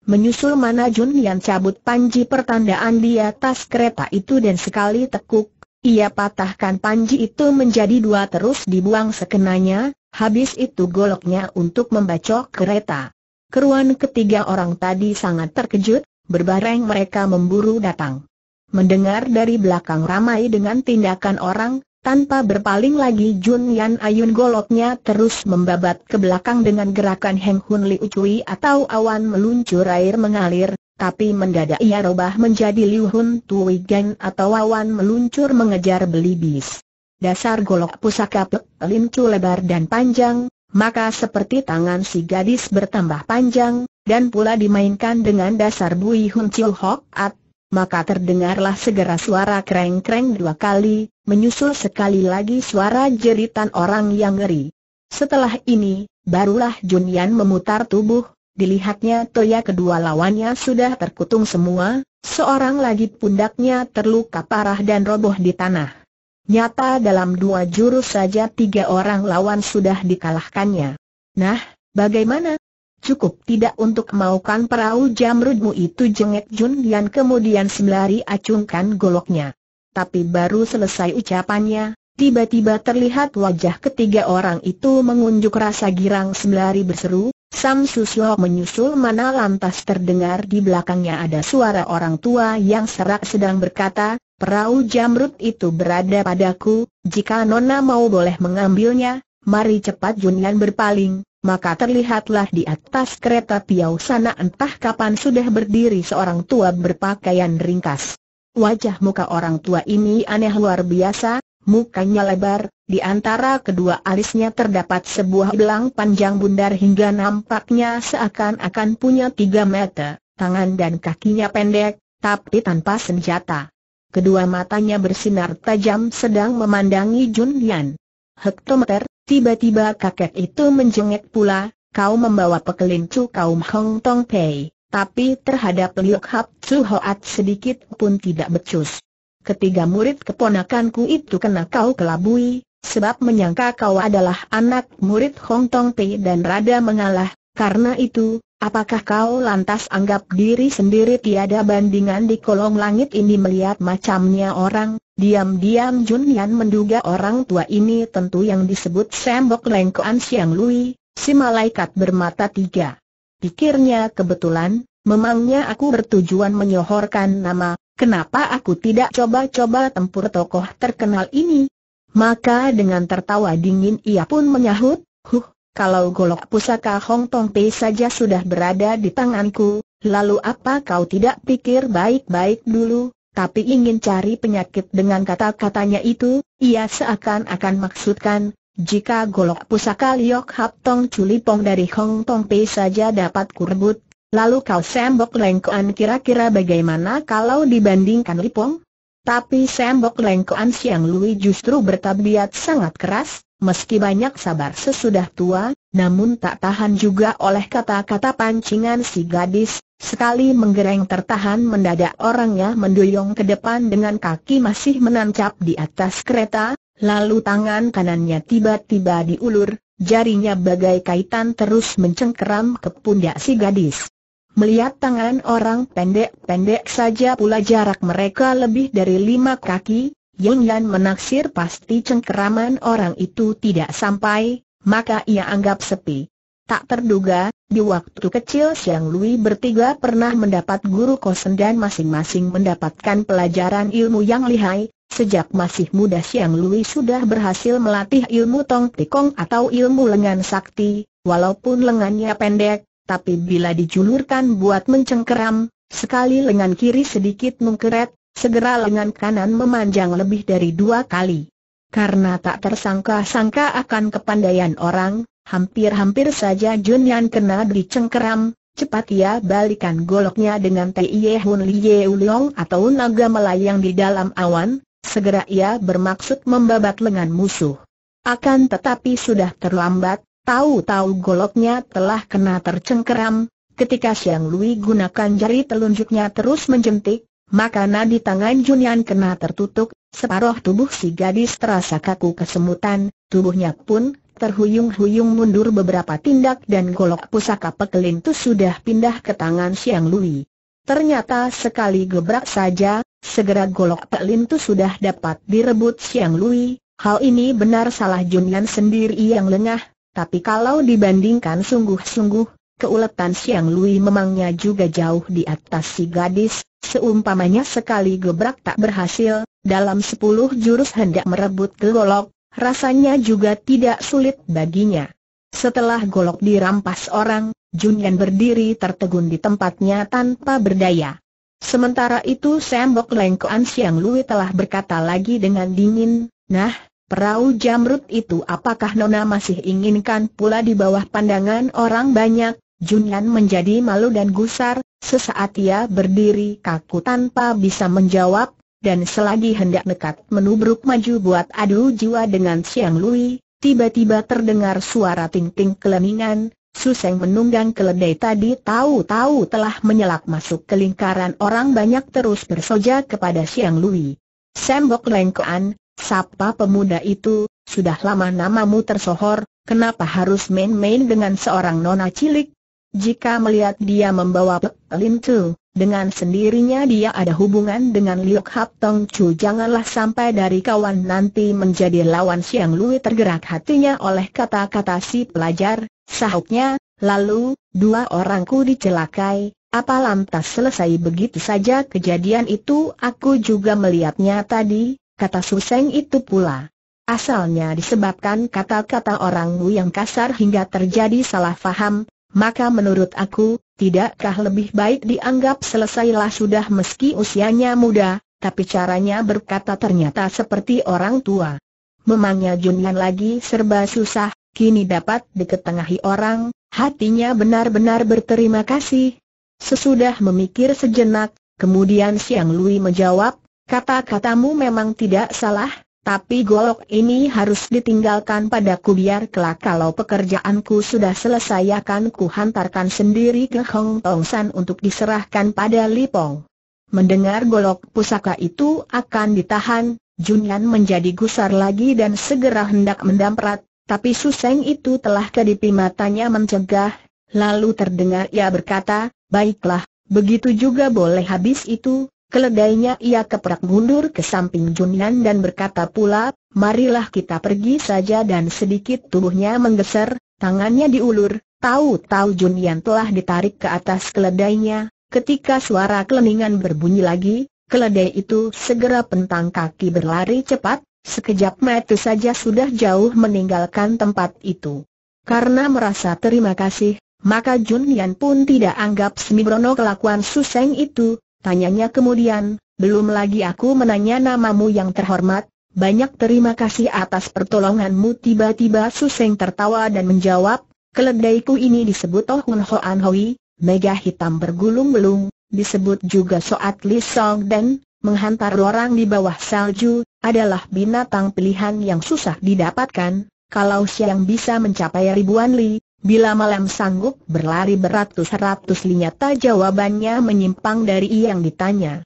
Menyusul mana Jun Yan cabut panji pertandaan di atas kereta itu dan sekali tekuk, ia patahkan panji itu menjadi dua terus dibuang sekenanya, habis itu goloknya untuk membacok kereta. Keruan ketiga orang tadi sangat terkejut, berbareng mereka memburu datang. Mendengar dari belakang ramai dengan tindakan orang, tanpa berpaling lagi Jun Yan Ayun goloknya terus membabat ke belakang dengan gerakan Heng Hun Liu Cui atau awan meluncur air mengalir, tapi mendadak ia robah menjadi Liu Hun Tui Geng atau wawan meluncur mengejar belibis. Dasar golok pusaka Pek Lincu lebar dan panjang, maka seperti tangan si gadis bertambah panjang, dan pula dimainkan dengan dasar Bui Hun Chiu Hok At, maka terdengarlah segera suara kreng-kreng dua kali, menyusul sekali lagi suara jeritan orang yang ngeri. Setelah ini, barulah Junian memutar tubuh, Dilihatnya Toya kedua lawannya sudah terkutung semua, seorang lagi pundaknya terluka parah dan roboh di tanah. Nyata dalam dua jurus saja tiga orang lawan sudah dikalahkannya. Nah, bagaimana? Cukup tidak untuk maukan perahu jamrudmu itu jengek Jun Yan kemudian sembari acungkan goloknya. Tapi baru selesai ucapannya, tiba-tiba terlihat wajah ketiga orang itu mengunjuk rasa girang sembari berseru, Sam Suslo menyusul mana lantas terdengar di belakangnya ada suara orang tua yang serak sedang berkata, perahu jamrut itu berada padaku, jika Nona mau boleh mengambilnya, mari cepat Junian berpaling. Maka terlihatlah di atas kereta piau sana entah kapan sudah berdiri seorang tua berpakaian ringkas. Wajah muka orang tua ini aneh luar biasa, Mukanya lebar, di antara kedua alisnya terdapat sebuah belang panjang bundar hingga nampaknya seakan-akan punya tiga meter, tangan dan kakinya pendek, tapi tanpa senjata. Kedua matanya bersinar tajam sedang memandangi Jun Yan. Hektometer, tiba-tiba kakek itu menjengek pula, kau membawa pekelincu kaum Hong Tong Pei, tapi terhadap Liu Hap Tsu Hoat sedikit pun tidak becus ketiga murid keponakanku itu kena kau kelabui, sebab menyangka kau adalah anak murid Hong Tong Pei dan rada mengalah, karena itu, apakah kau lantas anggap diri sendiri tiada bandingan di kolong langit ini melihat macamnya orang? Diam-diam Jun Yan menduga orang tua ini tentu yang disebut Sembok Lengkoan Siang Lui, si malaikat bermata tiga. Pikirnya kebetulan, memangnya aku bertujuan menyohorkan nama kenapa aku tidak coba-coba tempur tokoh terkenal ini? Maka dengan tertawa dingin ia pun menyahut, huh, kalau golok pusaka Hong Tong Pei saja sudah berada di tanganku, lalu apa kau tidak pikir baik-baik dulu? Tapi ingin cari penyakit dengan kata-katanya itu, ia seakan-akan maksudkan, jika golok pusaka Liok Hap Tong Culipong dari Hong Tong Pei saja dapat kurebut, Lalu kau sembok lengkoan kira-kira bagaimana kalau dibandingkan Lipong? Tapi sembok lengkoan Siang Lui justru bertabiat sangat keras, meski banyak sabar sesudah tua, namun tak tahan juga oleh kata-kata pancingan si gadis, sekali menggereng tertahan mendadak orangnya mendoyong ke depan dengan kaki masih menancap di atas kereta, lalu tangan kanannya tiba-tiba diulur, jarinya bagai kaitan terus mencengkeram ke pundak si gadis. Melihat tangan orang pendek-pendek saja pula jarak mereka lebih dari lima kaki, Yun Yan menaksir pasti cengkeraman orang itu tidak sampai, maka ia anggap sepi. Tak terduga, di waktu kecil Siang Lui bertiga pernah mendapat guru kosen dan masing-masing mendapatkan pelajaran ilmu yang lihai, Sejak masih muda Siang Lui sudah berhasil melatih ilmu tong tikong atau ilmu lengan sakti, walaupun lengannya pendek, tapi bila dijulurkan buat mencengkeram, sekali lengan kiri sedikit mengkeret, segera lengan kanan memanjang lebih dari dua kali. Karena tak tersangka-sangka akan kepandaian orang, hampir-hampir saja Jun Yan kena dicengkeram, cepat ia balikan goloknya dengan Tie Hun Liye Uliong atau naga melayang di dalam awan, segera ia bermaksud membabat lengan musuh. Akan tetapi sudah terlambat, Tahu-tahu goloknya telah kena tercengkeram, ketika Siang Lui gunakan jari telunjuknya terus menjentik, maka nadi tangan Junian kena tertutup, separuh tubuh si gadis terasa kaku kesemutan, tubuhnya pun terhuyung-huyung mundur beberapa tindak dan golok pusaka pekelin itu sudah pindah ke tangan Siang Lui. Ternyata sekali gebrak saja, segera golok pekelin itu sudah dapat direbut Siang Lui, hal ini benar salah Junian sendiri yang lengah, tapi kalau dibandingkan sungguh-sungguh, keuletan Siang Lui memangnya juga jauh di atas si gadis, seumpamanya sekali gebrak tak berhasil, dalam sepuluh jurus hendak merebut golok, rasanya juga tidak sulit baginya. Setelah golok dirampas orang, Yan berdiri tertegun di tempatnya tanpa berdaya. Sementara itu Sembok Lengkoan Siang Lui telah berkata lagi dengan dingin, Nah, Perahu jamrut itu apakah Nona masih inginkan pula di bawah pandangan orang banyak? Junyan menjadi malu dan gusar, sesaat ia berdiri kaku tanpa bisa menjawab, dan selagi hendak nekat menubruk maju buat adu jiwa dengan Siang Lui, tiba-tiba terdengar suara ting-ting keleningan, Suseng menunggang keledai tadi tahu-tahu telah menyelak masuk ke lingkaran orang banyak terus bersoja kepada Siang Lui. Sembok lengkoan, Sapa pemuda itu, sudah lama namamu tersohor, kenapa harus main-main dengan seorang nona cilik? Jika melihat dia membawa Lin Chu, dengan sendirinya dia ada hubungan dengan Liu Hap Tong Chu janganlah sampai dari kawan nanti menjadi lawan Siang Lui tergerak hatinya oleh kata-kata si pelajar, sahutnya, lalu, dua orangku dicelakai, apa lantas selesai begitu saja kejadian itu aku juga melihatnya tadi, kata Suseng itu pula. Asalnya disebabkan kata-kata orangmu yang kasar hingga terjadi salah faham, maka menurut aku, tidakkah lebih baik dianggap selesailah sudah meski usianya muda, tapi caranya berkata ternyata seperti orang tua. Memangnya Junlan lagi serba susah, kini dapat diketengahi orang, hatinya benar-benar berterima kasih. Sesudah memikir sejenak, kemudian Siang Lui menjawab, Kata-katamu memang tidak salah, tapi golok ini harus ditinggalkan padaku biar kelak kalau pekerjaanku sudah selesai akan kuhantarkan sendiri ke Hong Tong San untuk diserahkan pada Lipong. Mendengar golok pusaka itu akan ditahan, Junyan menjadi gusar lagi dan segera hendak mendamprat, tapi Suseng itu telah kedip matanya mencegah, lalu terdengar ia berkata, baiklah, begitu juga boleh habis itu, Keledainya ia keprak mundur ke samping Junian dan berkata pula, marilah kita pergi saja dan sedikit tubuhnya menggeser, tangannya diulur, tahu-tahu Junian telah ditarik ke atas keledainya, ketika suara keleningan berbunyi lagi, keledai itu segera pentang kaki berlari cepat, sekejap mata saja sudah jauh meninggalkan tempat itu. Karena merasa terima kasih, maka Junian pun tidak anggap Semibrono kelakuan Suseng itu, Tanyanya kemudian, belum lagi aku menanya namamu yang terhormat, banyak terima kasih atas pertolonganmu tiba-tiba Suseng tertawa dan menjawab, keledaiku ini disebut Oh Hun An Hoi, mega hitam bergulung-belung, disebut juga Soat Li Song dan, menghantar orang di bawah salju, adalah binatang pilihan yang susah didapatkan, kalau siang bisa mencapai ribuan li, Bila malam sanggup berlari beratus-ratus linyata jawabannya menyimpang dari yang ditanya.